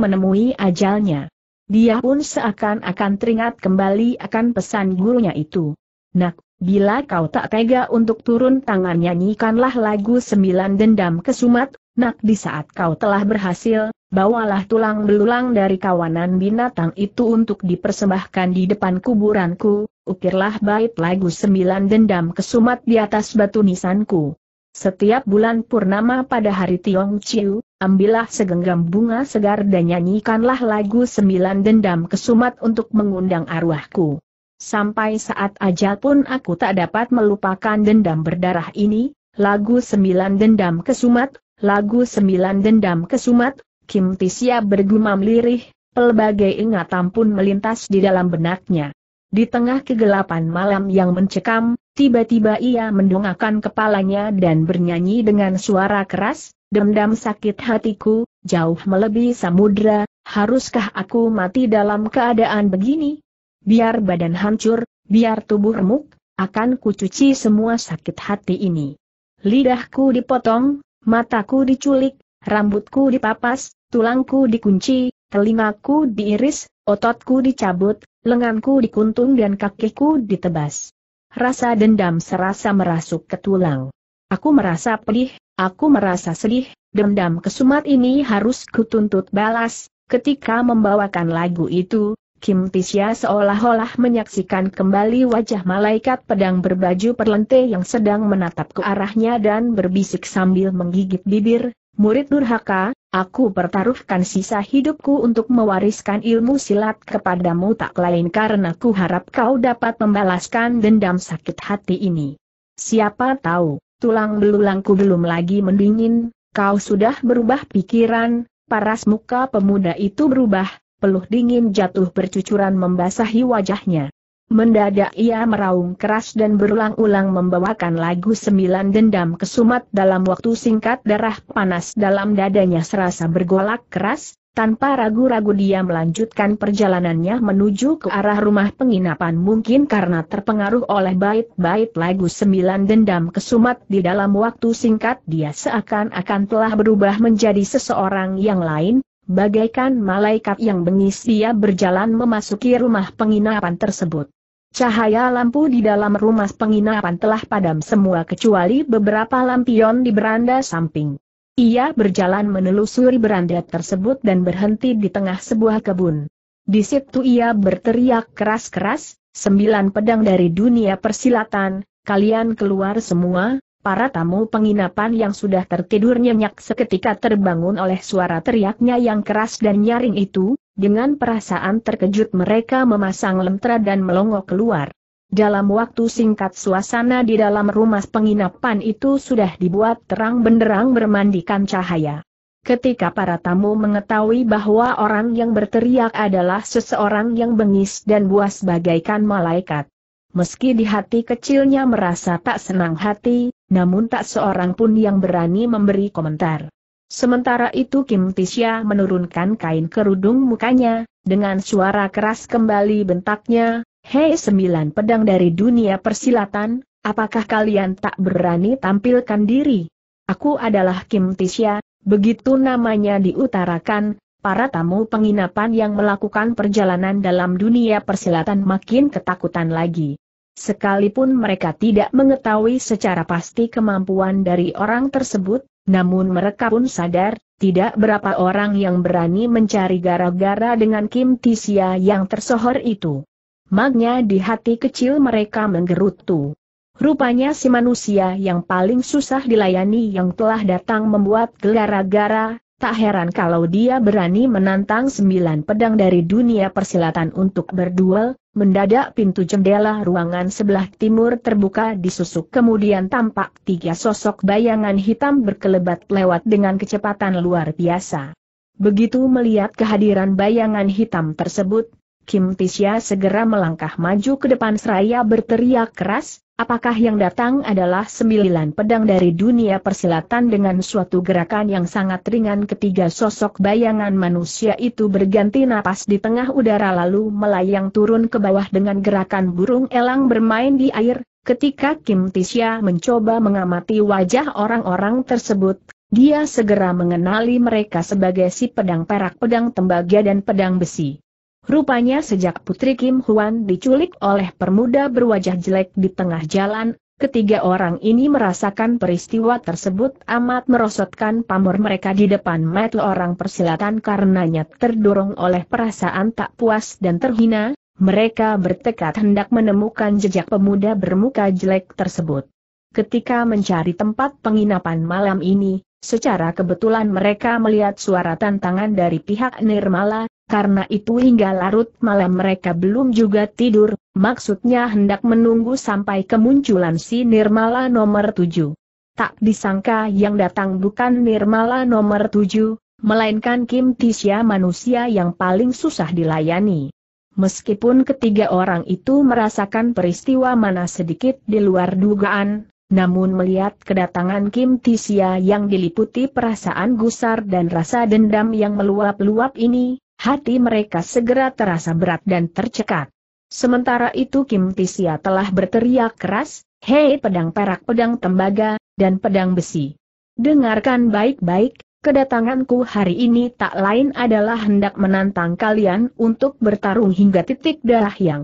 Speaker 1: menemui ajalnya. Dia pun seakan-akan teringat kembali akan pesan gurunya itu. Nak, Bila kau tak tega untuk turun tangan nyanyikanlah lagu sembilan dendam kesumat, nak di saat kau telah berhasil, bawalah tulang belulang dari kawanan binatang itu untuk dipersembahkan di depan kuburanku, ukirlah bait lagu sembilan dendam kesumat di atas batu nisanku. Setiap bulan purnama pada hari Tiong Chiu, ambillah segenggam bunga segar dan nyanyikanlah lagu sembilan dendam kesumat untuk mengundang arwahku. Sampai saat ajal pun aku tak dapat melupakan dendam berdarah ini, lagu sembilan dendam kesumat, lagu sembilan dendam kesumat, Kim Tisya bergumam lirih, pelbagai ingatan pun melintas di dalam benaknya. Di tengah kegelapan malam yang mencekam, tiba-tiba ia mendongakkan kepalanya dan bernyanyi dengan suara keras, dendam sakit hatiku, jauh melebihi samudra, haruskah aku mati dalam keadaan begini? biar badan hancur, biar tubuh remuk, akan kucuci semua sakit hati ini. Lidahku dipotong, mataku diculik, rambutku dipapas, tulangku dikunci, telingaku diiris, ototku dicabut, lenganku dikuntung dan kakiku ditebas. Rasa dendam serasa merasuk ke tulang. Aku merasa pedih, aku merasa sedih, dendam kesumat ini harus kutuntut balas, ketika membawakan lagu itu, Kim Pisya seolah-olah menyaksikan kembali wajah malaikat pedang berbaju perlente yang sedang menatap ke arahnya dan berbisik sambil menggigit bibir, Murid durhaka, aku pertaruhkan sisa hidupku untuk mewariskan ilmu silat kepadamu tak lain karena ku harap kau dapat membalaskan dendam sakit hati ini. Siapa tahu, tulang belulangku belum lagi mendingin, kau sudah berubah pikiran, paras muka pemuda itu berubah, peluh dingin jatuh bercucuran membasahi wajahnya. Mendadak ia meraung keras dan berulang-ulang membawakan lagu sembilan dendam kesumat dalam waktu singkat darah panas dalam dadanya serasa bergolak keras, tanpa ragu-ragu dia melanjutkan perjalanannya menuju ke arah rumah penginapan mungkin karena terpengaruh oleh bait-bait lagu sembilan dendam kesumat di dalam waktu singkat dia seakan-akan telah berubah menjadi seseorang yang lain, Bagaikan malaikat yang bengis dia berjalan memasuki rumah penginapan tersebut. Cahaya lampu di dalam rumah penginapan telah padam semua kecuali beberapa lampion di beranda samping. Ia berjalan menelusuri beranda tersebut dan berhenti di tengah sebuah kebun. Di situ ia berteriak keras-keras, sembilan pedang dari dunia persilatan, kalian keluar semua, Para tamu penginapan yang sudah tertidur nyenyak seketika terbangun oleh suara teriaknya yang keras dan nyaring itu, dengan perasaan terkejut mereka memasang lentera dan melongo keluar. Dalam waktu singkat suasana di dalam rumah penginapan itu sudah dibuat terang benderang bermandikan cahaya. Ketika para tamu mengetahui bahwa orang yang berteriak adalah seseorang yang bengis dan buas bagaikan malaikat. Meski di hati kecilnya merasa tak senang hati, namun tak seorang pun yang berani memberi komentar. Sementara itu Kim Tisya menurunkan kain kerudung mukanya, dengan suara keras kembali bentaknya, Hei sembilan pedang dari dunia persilatan, apakah kalian tak berani tampilkan diri? Aku adalah Kim Tisya, begitu namanya diutarakan, para tamu penginapan yang melakukan perjalanan dalam dunia persilatan makin ketakutan lagi. Sekalipun mereka tidak mengetahui secara pasti kemampuan dari orang tersebut, namun mereka pun sadar, tidak berapa orang yang berani mencari gara-gara dengan Kim Tisia yang tersohor itu. Magnya di hati kecil mereka menggerutu. Rupanya si manusia yang paling susah dilayani yang telah datang membuat gara-gara, tak heran kalau dia berani menantang sembilan pedang dari dunia persilatan untuk berduel, Mendadak pintu jendela ruangan sebelah timur terbuka disusuk kemudian tampak tiga sosok bayangan hitam berkelebat lewat dengan kecepatan luar biasa. Begitu melihat kehadiran bayangan hitam tersebut, Kim Tisya segera melangkah maju ke depan seraya berteriak keras, Apakah yang datang adalah sembilan pedang dari dunia persilatan dengan suatu gerakan yang sangat ringan ketiga sosok bayangan manusia itu berganti napas di tengah udara lalu melayang turun ke bawah dengan gerakan burung elang bermain di air. Ketika Kim Tisha mencoba mengamati wajah orang-orang tersebut, dia segera mengenali mereka sebagai si pedang perak pedang tembaga dan pedang besi. Rupanya sejak Putri Kim Huan diculik oleh permuda berwajah jelek di tengah jalan, ketiga orang ini merasakan peristiwa tersebut amat merosotkan pamor mereka di depan mata orang persilatan karenanya terdorong oleh perasaan tak puas dan terhina, mereka bertekad hendak menemukan jejak pemuda bermuka jelek tersebut. Ketika mencari tempat penginapan malam ini, Secara kebetulan mereka melihat suara tantangan dari pihak Nirmala, karena itu hingga larut malam mereka belum juga tidur, maksudnya hendak menunggu sampai kemunculan si Nirmala nomor tujuh. Tak disangka yang datang bukan Nirmala nomor tujuh, melainkan Kim Tisya manusia yang paling susah dilayani. Meskipun ketiga orang itu merasakan peristiwa mana sedikit di luar dugaan, namun melihat kedatangan Kim Tisya yang diliputi perasaan gusar dan rasa dendam yang meluap-luap ini, hati mereka segera terasa berat dan tercekat. Sementara itu Kim Tisia telah berteriak keras, Hei pedang perak pedang tembaga, dan pedang besi. Dengarkan baik-baik, kedatanganku hari ini tak lain adalah hendak menantang kalian untuk bertarung hingga titik darah yang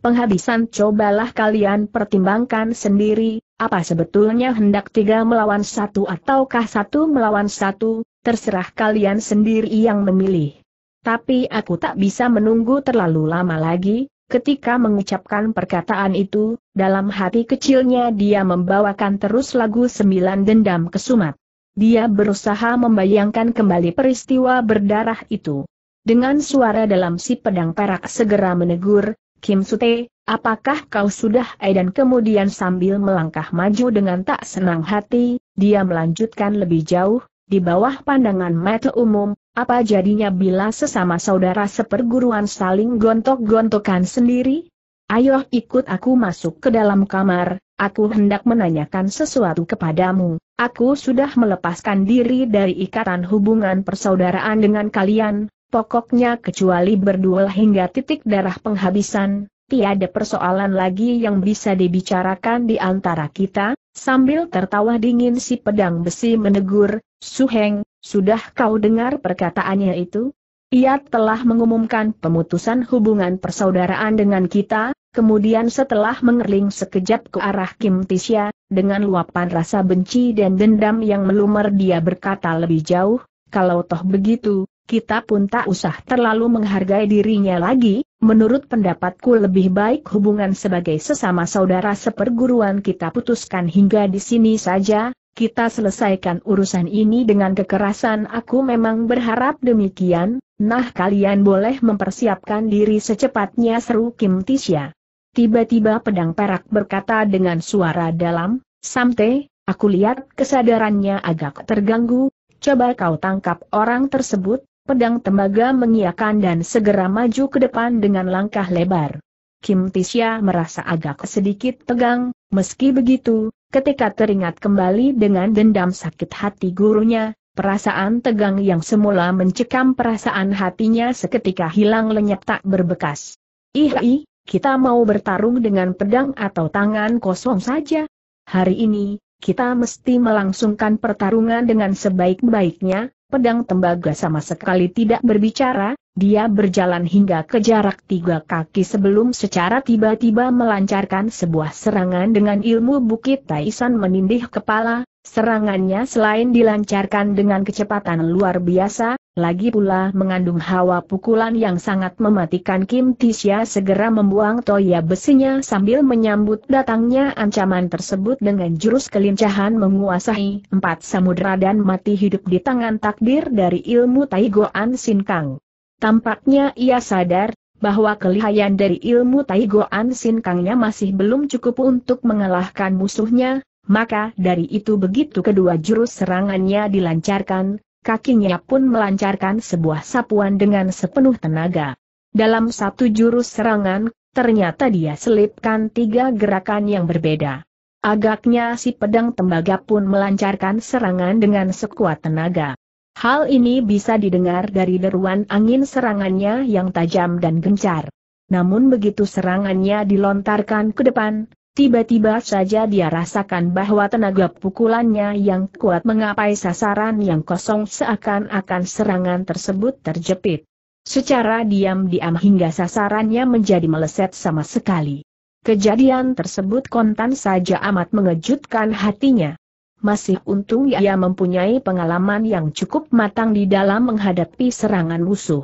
Speaker 1: penghabisan cobalah kalian pertimbangkan sendiri, apa sebetulnya hendak tiga melawan satu ataukah satu melawan satu, terserah kalian sendiri yang memilih. Tapi aku tak bisa menunggu terlalu lama lagi, ketika mengucapkan perkataan itu, dalam hati kecilnya dia membawakan terus lagu Sembilan Dendam Kesumat. Dia berusaha membayangkan kembali peristiwa berdarah itu. Dengan suara dalam si pedang perak segera menegur, Kim Sute, apakah kau sudah ai dan kemudian sambil melangkah maju dengan tak senang hati, dia melanjutkan lebih jauh, di bawah pandangan mata umum, apa jadinya bila sesama saudara seperguruan saling gontok-gontokan sendiri? Ayo ikut aku masuk ke dalam kamar, aku hendak menanyakan sesuatu kepadamu. Aku sudah melepaskan diri dari ikatan hubungan persaudaraan dengan kalian, pokoknya kecuali berduel hingga titik darah penghabisan, tiada persoalan lagi yang bisa dibicarakan di antara kita, Sambil tertawa dingin si pedang besi menegur, Suheng, sudah kau dengar perkataannya itu? Ia telah mengumumkan pemutusan hubungan persaudaraan dengan kita, kemudian setelah mengerling sekejap ke arah Kim Tisya dengan luapan rasa benci dan dendam yang melumer dia berkata lebih jauh, kalau toh begitu, kita pun tak usah terlalu menghargai dirinya lagi, menurut pendapatku lebih baik hubungan sebagai sesama saudara seperguruan kita putuskan hingga di sini saja, kita selesaikan urusan ini dengan kekerasan aku memang berharap demikian, nah kalian boleh mempersiapkan diri secepatnya seru Kim Tisha. Tiba-tiba pedang perak berkata dengan suara dalam, Samte, aku lihat kesadarannya agak terganggu, coba kau tangkap orang tersebut, Pedang tembaga mengiakan dan segera maju ke depan dengan langkah lebar. Kim Tisya merasa agak sedikit tegang, meski begitu, ketika teringat kembali dengan dendam sakit hati gurunya, perasaan tegang yang semula mencekam perasaan hatinya seketika hilang lenyap tak berbekas. Ih, kita mau bertarung dengan pedang atau tangan kosong saja. Hari ini, kita mesti melangsungkan pertarungan dengan sebaik-baiknya, pedang tembaga sama sekali tidak berbicara, dia berjalan hingga ke jarak tiga kaki sebelum secara tiba-tiba melancarkan sebuah serangan dengan ilmu bukit Taisan menindih kepala, Serangannya selain dilancarkan dengan kecepatan luar biasa, lagi pula mengandung hawa pukulan yang sangat mematikan Kim Tisya segera membuang toya besinya sambil menyambut datangnya ancaman tersebut dengan jurus kelincahan menguasai empat samudera dan mati hidup di tangan takdir dari ilmu Taigoan Kang. Tampaknya ia sadar bahwa kelihayan dari ilmu Taigoan Kangnya masih belum cukup untuk mengalahkan musuhnya, maka dari itu begitu kedua jurus serangannya dilancarkan, kakinya pun melancarkan sebuah sapuan dengan sepenuh tenaga. Dalam satu jurus serangan, ternyata dia selipkan tiga gerakan yang berbeda. Agaknya si pedang tembaga pun melancarkan serangan dengan sekuat tenaga. Hal ini bisa didengar dari deruan angin serangannya yang tajam dan gencar. Namun begitu serangannya dilontarkan ke depan, Tiba-tiba saja dia rasakan bahwa tenaga pukulannya yang kuat mengapai sasaran yang kosong seakan-akan serangan tersebut terjepit. Secara diam-diam hingga sasarannya menjadi meleset sama sekali. Kejadian tersebut kontan saja amat mengejutkan hatinya. Masih untung ia mempunyai pengalaman yang cukup matang di dalam menghadapi serangan musuh.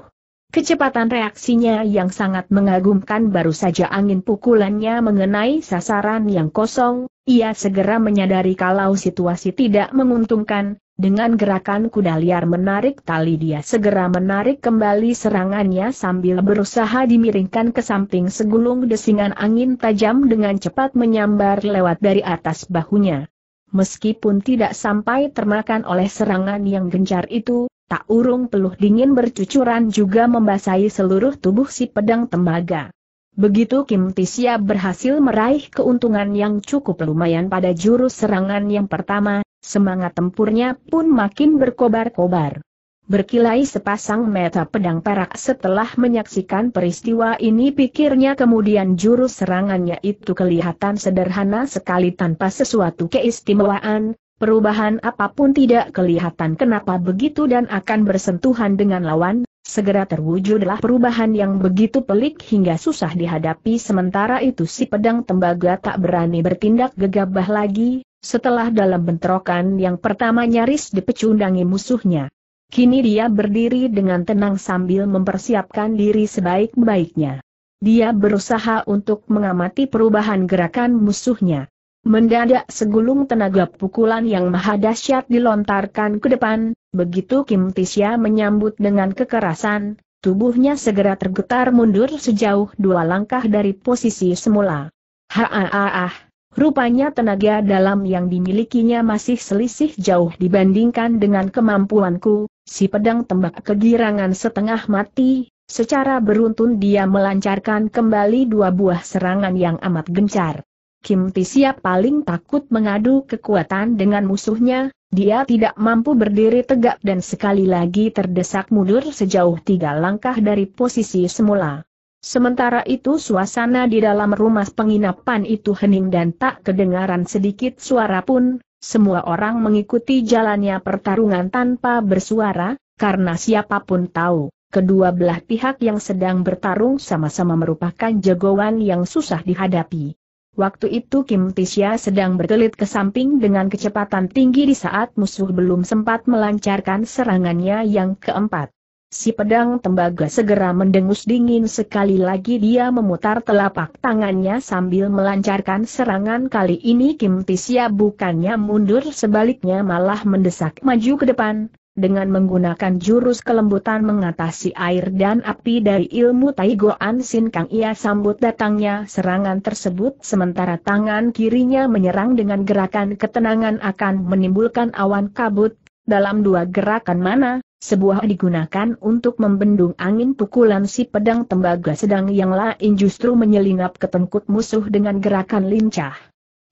Speaker 1: Kecepatan reaksinya yang sangat mengagumkan baru saja angin pukulannya mengenai sasaran yang kosong, ia segera menyadari kalau situasi tidak menguntungkan, dengan gerakan kuda liar menarik tali dia segera menarik kembali serangannya sambil berusaha dimiringkan ke samping segulung desingan angin tajam dengan cepat menyambar lewat dari atas bahunya. Meskipun tidak sampai termakan oleh serangan yang gencar itu, tak urung peluh dingin bercucuran juga membasahi seluruh tubuh si pedang tembaga. Begitu Kim Tisia berhasil meraih keuntungan yang cukup lumayan pada jurus serangan yang pertama, semangat tempurnya pun makin berkobar-kobar. Berkilai sepasang meta pedang perak setelah menyaksikan peristiwa ini pikirnya kemudian jurus serangannya itu kelihatan sederhana sekali tanpa sesuatu keistimewaan, Perubahan apapun tidak kelihatan kenapa begitu dan akan bersentuhan dengan lawan, segera terwujudlah perubahan yang begitu pelik hingga susah dihadapi sementara itu si pedang tembaga tak berani bertindak gegabah lagi, setelah dalam bentrokan yang pertama nyaris dipecundangi musuhnya. Kini dia berdiri dengan tenang sambil mempersiapkan diri sebaik-baiknya. Dia berusaha untuk mengamati perubahan gerakan musuhnya. Mendadak segulung tenaga pukulan yang maha dahsyat dilontarkan ke depan, begitu Kim Tisya menyambut dengan kekerasan, tubuhnya segera tergetar mundur sejauh dua langkah dari posisi semula. Haa rupanya tenaga dalam yang dimilikinya masih selisih jauh dibandingkan dengan kemampuanku, si pedang tembak kegirangan setengah mati, secara beruntun dia melancarkan kembali dua buah serangan yang amat gencar. Kim Tisya paling takut mengadu kekuatan dengan musuhnya, dia tidak mampu berdiri tegak dan sekali lagi terdesak mundur sejauh tiga langkah dari posisi semula. Sementara itu suasana di dalam rumah penginapan itu hening dan tak kedengaran sedikit suara pun, semua orang mengikuti jalannya pertarungan tanpa bersuara, karena siapapun tahu, kedua belah pihak yang sedang bertarung sama-sama merupakan jagoan yang susah dihadapi. Waktu itu Kim Tisya sedang berkelit ke samping dengan kecepatan tinggi di saat musuh belum sempat melancarkan serangannya yang keempat. Si pedang tembaga segera mendengus dingin sekali lagi dia memutar telapak tangannya sambil melancarkan serangan kali ini Kim Tisya bukannya mundur sebaliknya malah mendesak maju ke depan, dengan menggunakan jurus kelembutan mengatasi air dan api dari ilmu Taigoan Sin Kang ia sambut datangnya serangan tersebut sementara tangan kirinya menyerang dengan gerakan ketenangan akan menimbulkan awan kabut, dalam dua gerakan mana, sebuah digunakan untuk membendung angin pukulan si pedang tembaga sedang yang lain justru menyelinap ke tengkuk musuh dengan gerakan lincah.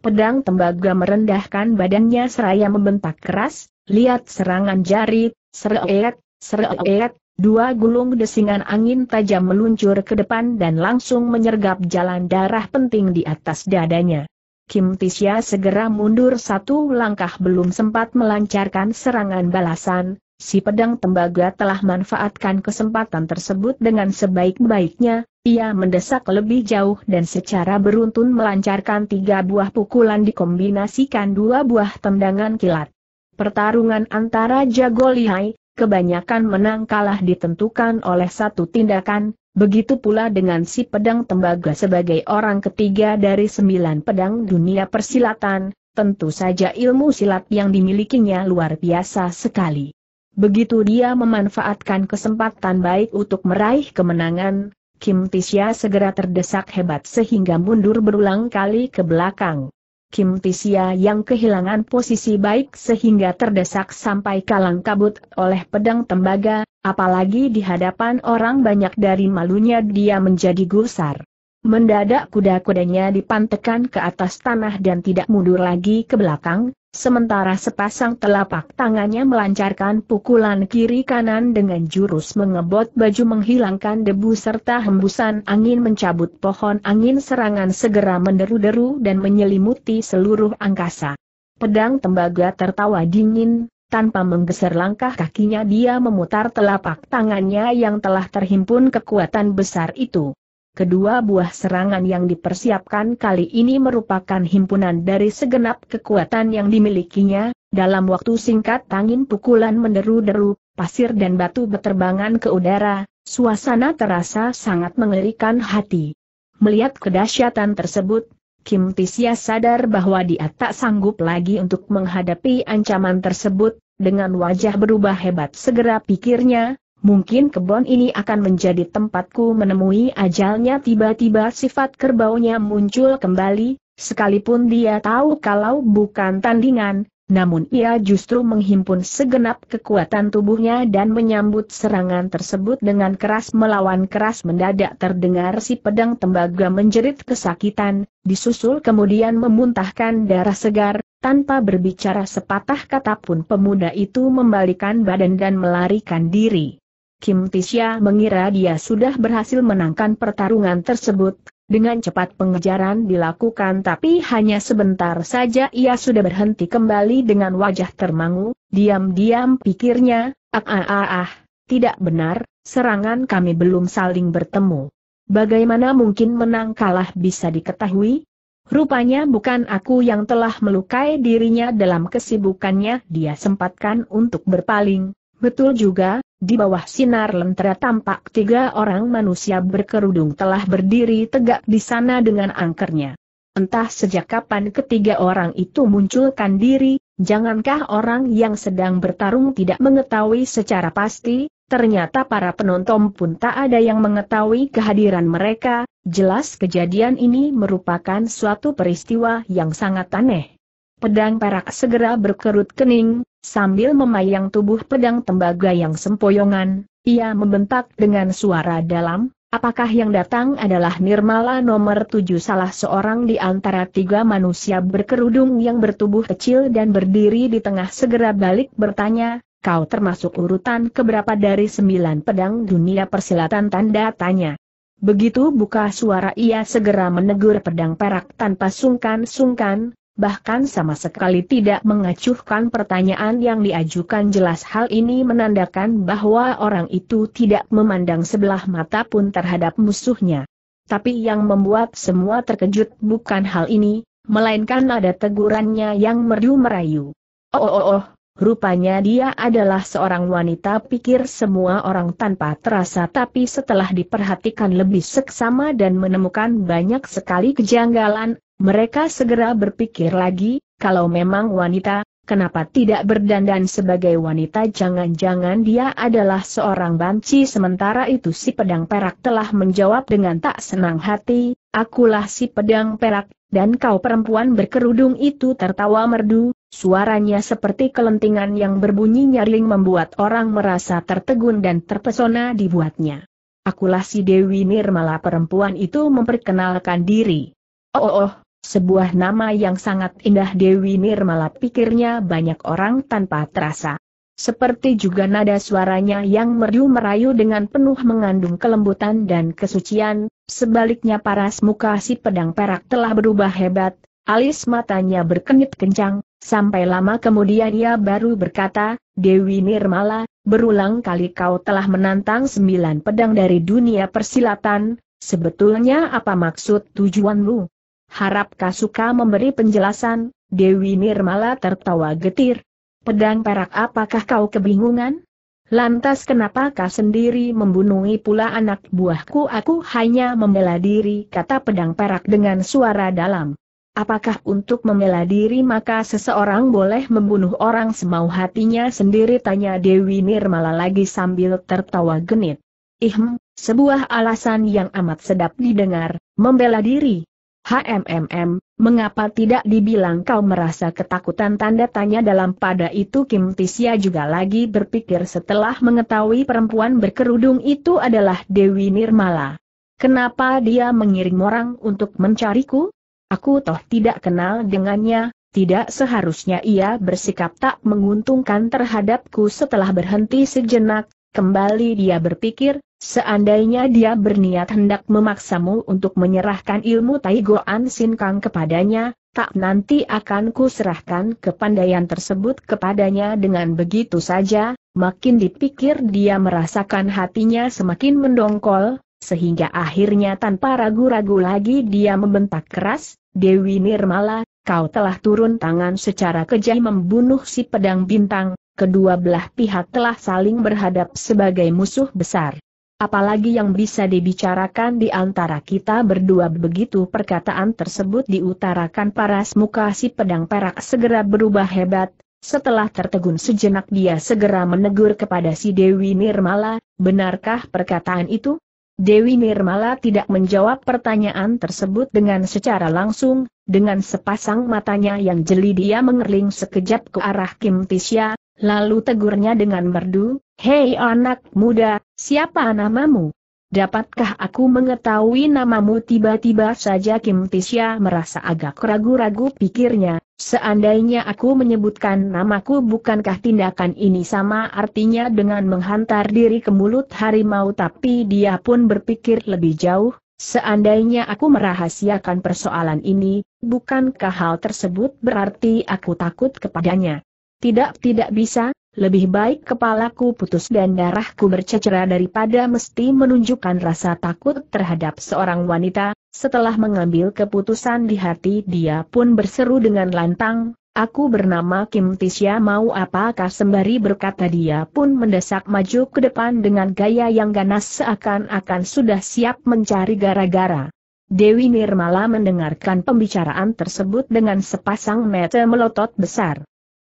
Speaker 1: Pedang tembaga merendahkan badannya seraya membentak keras, Lihat serangan jari, sereet, sereet, dua gulung desingan angin tajam meluncur ke depan dan langsung menyergap jalan darah penting di atas dadanya. Kim Tisya segera mundur satu langkah belum sempat melancarkan serangan balasan, si pedang tembaga telah manfaatkan kesempatan tersebut dengan sebaik-baiknya, ia mendesak lebih jauh dan secara beruntun melancarkan tiga buah pukulan dikombinasikan dua buah tendangan kilat. Pertarungan antara jago lihai, kebanyakan menang kalah ditentukan oleh satu tindakan, begitu pula dengan si pedang tembaga sebagai orang ketiga dari sembilan pedang dunia persilatan, tentu saja ilmu silat yang dimilikinya luar biasa sekali. Begitu dia memanfaatkan kesempatan baik untuk meraih kemenangan, Kim Tisya segera terdesak hebat sehingga mundur berulang kali ke belakang. Kim Tisia yang kehilangan posisi baik sehingga terdesak sampai kalang kabut oleh pedang tembaga, apalagi di hadapan orang banyak dari malunya dia menjadi gusar. Mendadak kuda-kudanya dipantekan ke atas tanah dan tidak mundur lagi ke belakang, sementara sepasang telapak tangannya melancarkan pukulan kiri kanan dengan jurus mengebot baju menghilangkan debu serta hembusan angin mencabut pohon angin serangan segera menderu-deru dan menyelimuti seluruh angkasa. Pedang tembaga tertawa dingin, tanpa menggeser langkah kakinya dia memutar telapak tangannya yang telah terhimpun kekuatan besar itu. Kedua buah serangan yang dipersiapkan kali ini merupakan himpunan dari segenap kekuatan yang dimilikinya, dalam waktu singkat tangin pukulan menderu-deru, pasir dan batu berterbangan ke udara, suasana terasa sangat mengerikan hati. Melihat kedahsyatan tersebut, Kim Tisya sadar bahwa dia tak sanggup lagi untuk menghadapi ancaman tersebut, dengan wajah berubah hebat segera pikirnya, Mungkin kebon ini akan menjadi tempatku menemui ajalnya tiba-tiba sifat kerbaunya muncul kembali, sekalipun dia tahu kalau bukan tandingan, namun ia justru menghimpun segenap kekuatan tubuhnya dan menyambut serangan tersebut dengan keras melawan keras mendadak terdengar si pedang tembaga menjerit kesakitan, disusul kemudian memuntahkan darah segar, tanpa berbicara sepatah kata pun pemuda itu membalikan badan dan melarikan diri. Kim Tisha mengira dia sudah berhasil menangkan pertarungan tersebut, dengan cepat pengejaran dilakukan tapi hanya sebentar saja ia sudah berhenti kembali dengan wajah termangu, diam-diam pikirnya, ah ah ah ah, tidak benar, serangan kami belum saling bertemu. Bagaimana mungkin menang kalah bisa diketahui? Rupanya bukan aku yang telah melukai dirinya dalam kesibukannya dia sempatkan untuk berpaling, Betul juga, di bawah sinar lentera tampak tiga orang manusia berkerudung telah berdiri tegak di sana dengan angkernya. Entah sejak kapan ketiga orang itu munculkan diri, jangankah orang yang sedang bertarung tidak mengetahui secara pasti, ternyata para penonton pun tak ada yang mengetahui kehadiran mereka, jelas kejadian ini merupakan suatu peristiwa yang sangat aneh. Pedang perak segera berkerut kening, Sambil memayang tubuh pedang tembaga yang sempoyongan, ia membentak dengan suara dalam, apakah yang datang adalah Nirmala nomor tujuh salah seorang di antara tiga manusia berkerudung yang bertubuh kecil dan berdiri di tengah segera balik bertanya, kau termasuk urutan keberapa dari sembilan pedang dunia persilatan tanda tanya. Begitu buka suara ia segera menegur pedang perak tanpa sungkan-sungkan, bahkan sama sekali tidak mengacuhkan pertanyaan yang diajukan jelas hal ini menandakan bahwa orang itu tidak memandang sebelah mata pun terhadap musuhnya. Tapi yang membuat semua terkejut bukan hal ini, melainkan ada tegurannya yang merdu merayu. Oh oh oh, oh. Rupanya dia adalah seorang wanita pikir semua orang tanpa terasa tapi setelah diperhatikan lebih seksama dan menemukan banyak sekali kejanggalan mereka segera berpikir lagi, kalau memang wanita, kenapa tidak berdandan sebagai wanita jangan-jangan dia adalah seorang banci sementara itu si pedang perak telah menjawab dengan tak senang hati, akulah si pedang perak, dan kau perempuan berkerudung itu tertawa merdu, suaranya seperti kelentingan yang berbunyi nyaring membuat orang merasa tertegun dan terpesona dibuatnya. Akulah si Dewi Nirmala perempuan itu memperkenalkan diri. Oh, oh, oh, sebuah nama yang sangat indah Dewi Nirmala pikirnya banyak orang tanpa terasa. Seperti juga nada suaranya yang merdu merayu dengan penuh mengandung kelembutan dan kesucian, sebaliknya paras muka si pedang perak telah berubah hebat, alis matanya berkenit kencang, sampai lama kemudian ia baru berkata, Dewi Nirmala, berulang kali kau telah menantang sembilan pedang dari dunia persilatan, sebetulnya apa maksud tujuanmu? Harap Kasuka memberi penjelasan, Dewi Nirmala tertawa getir. Pedang perak apakah kau kebingungan? Lantas kenapa kau sendiri membunuhi pula anak buahku? Aku hanya membela diri, kata pedang perak dengan suara dalam. Apakah untuk membela diri maka seseorang boleh membunuh orang semau hatinya sendiri tanya Dewi Nirmala lagi sambil tertawa genit. Ihm, sebuah alasan yang amat sedap didengar, membela diri. HMMM, mengapa tidak dibilang kau merasa ketakutan tanda tanya dalam pada itu Kim Tisya juga lagi berpikir setelah mengetahui perempuan berkerudung itu adalah Dewi Nirmala. Kenapa dia mengirim orang untuk mencariku? Aku toh tidak kenal dengannya, tidak seharusnya ia bersikap tak menguntungkan terhadapku setelah berhenti sejenak, kembali dia berpikir, Seandainya dia berniat hendak memaksamu untuk menyerahkan ilmu Taigoan Kang kepadanya, tak nanti akan kuserahkan kepandaian tersebut kepadanya dengan begitu saja, makin dipikir dia merasakan hatinya semakin mendongkol, sehingga akhirnya tanpa ragu-ragu lagi dia membentak keras, Dewi Nirmala, kau telah turun tangan secara kejam membunuh si pedang bintang, kedua belah pihak telah saling berhadap sebagai musuh besar apalagi yang bisa dibicarakan di antara kita berdua begitu perkataan tersebut diutarakan para muka si pedang perak segera berubah hebat, setelah tertegun sejenak dia segera menegur kepada si Dewi Nirmala, benarkah perkataan itu? Dewi Nirmala tidak menjawab pertanyaan tersebut dengan secara langsung, dengan sepasang matanya yang jeli dia mengerling sekejap ke arah Kim Tisya, lalu tegurnya dengan merdu, Hei anak muda, siapa namamu? Dapatkah aku mengetahui namamu tiba-tiba saja Kim Tisya merasa agak ragu-ragu pikirnya, seandainya aku menyebutkan namaku bukankah tindakan ini sama artinya dengan menghantar diri ke mulut harimau tapi dia pun berpikir lebih jauh, seandainya aku merahasiakan persoalan ini, bukankah hal tersebut berarti aku takut kepadanya. Tidak tidak bisa, lebih baik kepalaku putus dan darahku bercecera daripada mesti menunjukkan rasa takut terhadap seorang wanita, setelah mengambil keputusan di hati dia pun berseru dengan lantang, Aku bernama Kim Tisya mau apakah sembari berkata dia pun mendesak maju ke depan dengan gaya yang ganas seakan-akan sudah siap mencari gara-gara. Dewi Nirmala mendengarkan pembicaraan tersebut dengan sepasang mata melotot besar.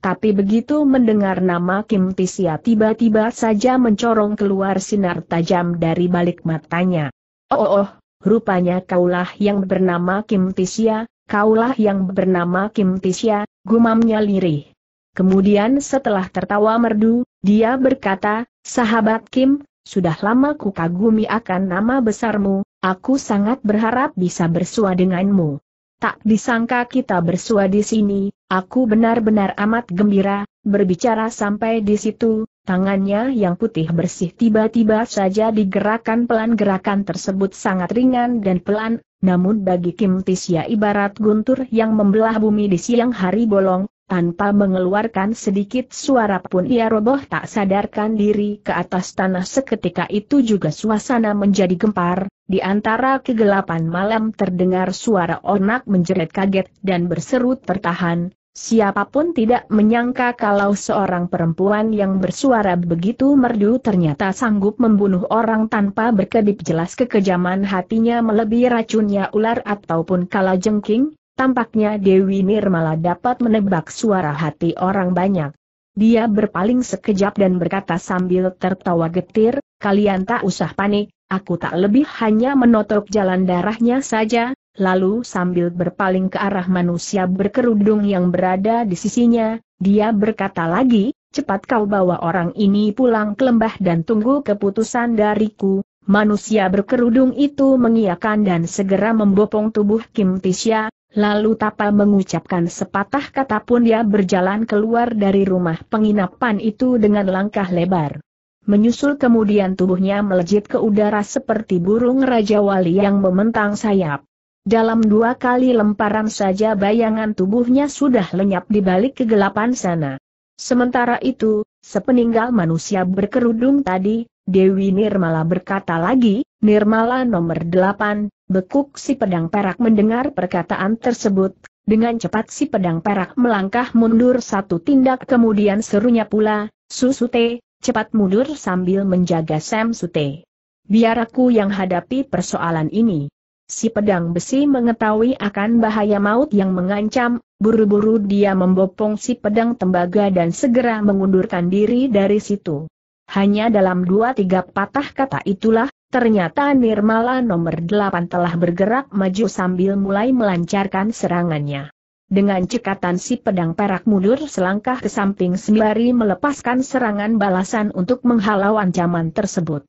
Speaker 1: Tapi begitu mendengar nama Kim Tisia tiba-tiba saja mencorong keluar sinar tajam dari balik matanya. Oh, oh, oh rupanya kaulah yang bernama Kim Tisia, kaulah yang bernama Kim Tisia, gumamnya lirih. Kemudian setelah tertawa merdu, dia berkata, sahabat Kim, sudah lama ku kagumi akan nama besarmu, aku sangat berharap bisa bersua denganmu. Tak disangka kita bersua di sini, aku benar-benar amat gembira, berbicara sampai di situ, tangannya yang putih bersih tiba-tiba saja digerakkan pelan-gerakan tersebut sangat ringan dan pelan, namun bagi Kim Tisya ibarat guntur yang membelah bumi di siang hari bolong, tanpa mengeluarkan sedikit suara pun ia roboh tak sadarkan diri ke atas tanah seketika itu juga suasana menjadi gempar, di antara kegelapan malam terdengar suara onak menjerit kaget dan berseru tertahan, siapapun tidak menyangka kalau seorang perempuan yang bersuara begitu merdu ternyata sanggup membunuh orang tanpa berkedip jelas kekejaman hatinya melebihi racunnya ular ataupun kalajengking, Tampaknya Dewi Nirmala dapat menebak suara hati orang banyak. Dia berpaling sekejap dan berkata sambil tertawa getir, kalian tak usah panik, aku tak lebih hanya menotok jalan darahnya saja, lalu sambil berpaling ke arah manusia berkerudung yang berada di sisinya, dia berkata lagi, cepat kau bawa orang ini pulang ke lembah dan tunggu keputusan dariku, Manusia berkerudung itu mengiakan dan segera membopong tubuh Kim Tisya, lalu tanpa mengucapkan sepatah kata pun dia berjalan keluar dari rumah penginapan itu dengan langkah lebar. Menyusul kemudian tubuhnya melejit ke udara seperti burung Raja Wali yang mementang sayap. Dalam dua kali lemparan saja bayangan tubuhnya sudah lenyap di balik kegelapan sana. Sementara itu, sepeninggal manusia berkerudung tadi, Dewi Nirmala berkata lagi, Nirmala nomor delapan, bekuk si pedang perak mendengar perkataan tersebut, dengan cepat si pedang perak melangkah mundur satu tindak kemudian serunya pula, Susute, cepat mundur sambil menjaga Sam Sute. Biar aku yang hadapi persoalan ini. Si pedang besi mengetahui akan bahaya maut yang mengancam, buru-buru dia membopong si pedang tembaga dan segera mengundurkan diri dari situ. Hanya dalam dua tiga patah kata itulah, ternyata Nirmala nomor delapan telah bergerak maju sambil mulai melancarkan serangannya. Dengan cekatan si pedang perak mundur selangkah ke samping sembari melepaskan serangan balasan untuk menghalau ancaman tersebut.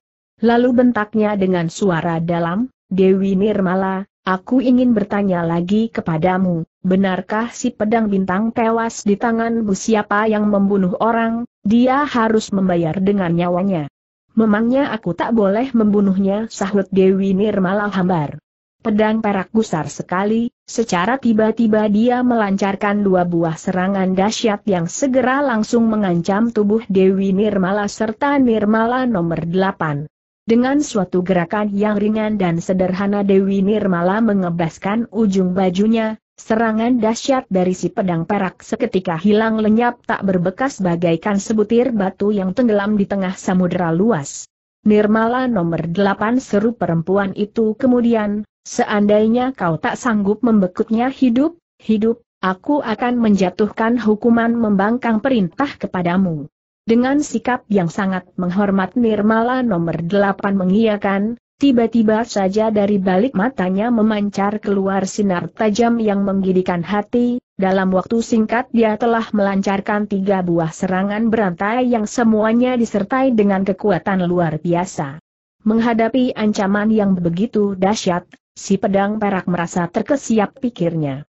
Speaker 1: Lalu bentaknya dengan suara dalam, Dewi Nirmala, aku ingin bertanya lagi kepadamu, benarkah si pedang bintang tewas di tangan Bu siapa yang membunuh orang, dia harus membayar dengan nyawanya. Memangnya aku tak boleh membunuhnya sahut Dewi Nirmala hambar. Pedang perak gusar sekali, secara tiba-tiba dia melancarkan dua buah serangan dahsyat yang segera langsung mengancam tubuh Dewi Nirmala serta Nirmala nomor delapan. Dengan suatu gerakan yang ringan dan sederhana Dewi Nirmala mengebaskan ujung bajunya, Serangan dahsyat dari si pedang perak seketika hilang lenyap tak berbekas bagaikan sebutir batu yang tenggelam di tengah samudera luas. Nirmala nomor delapan seru perempuan itu kemudian, seandainya kau tak sanggup membekuknya hidup, hidup, aku akan menjatuhkan hukuman membangkang perintah kepadamu. Dengan sikap yang sangat menghormat Nirmala nomor delapan mengiyakan, Tiba-tiba saja dari balik matanya memancar keluar sinar tajam yang menggidikan hati, dalam waktu singkat dia telah melancarkan tiga buah serangan berantai yang semuanya disertai dengan kekuatan luar biasa. Menghadapi ancaman yang begitu dahsyat, si pedang perak merasa terkesiap pikirnya.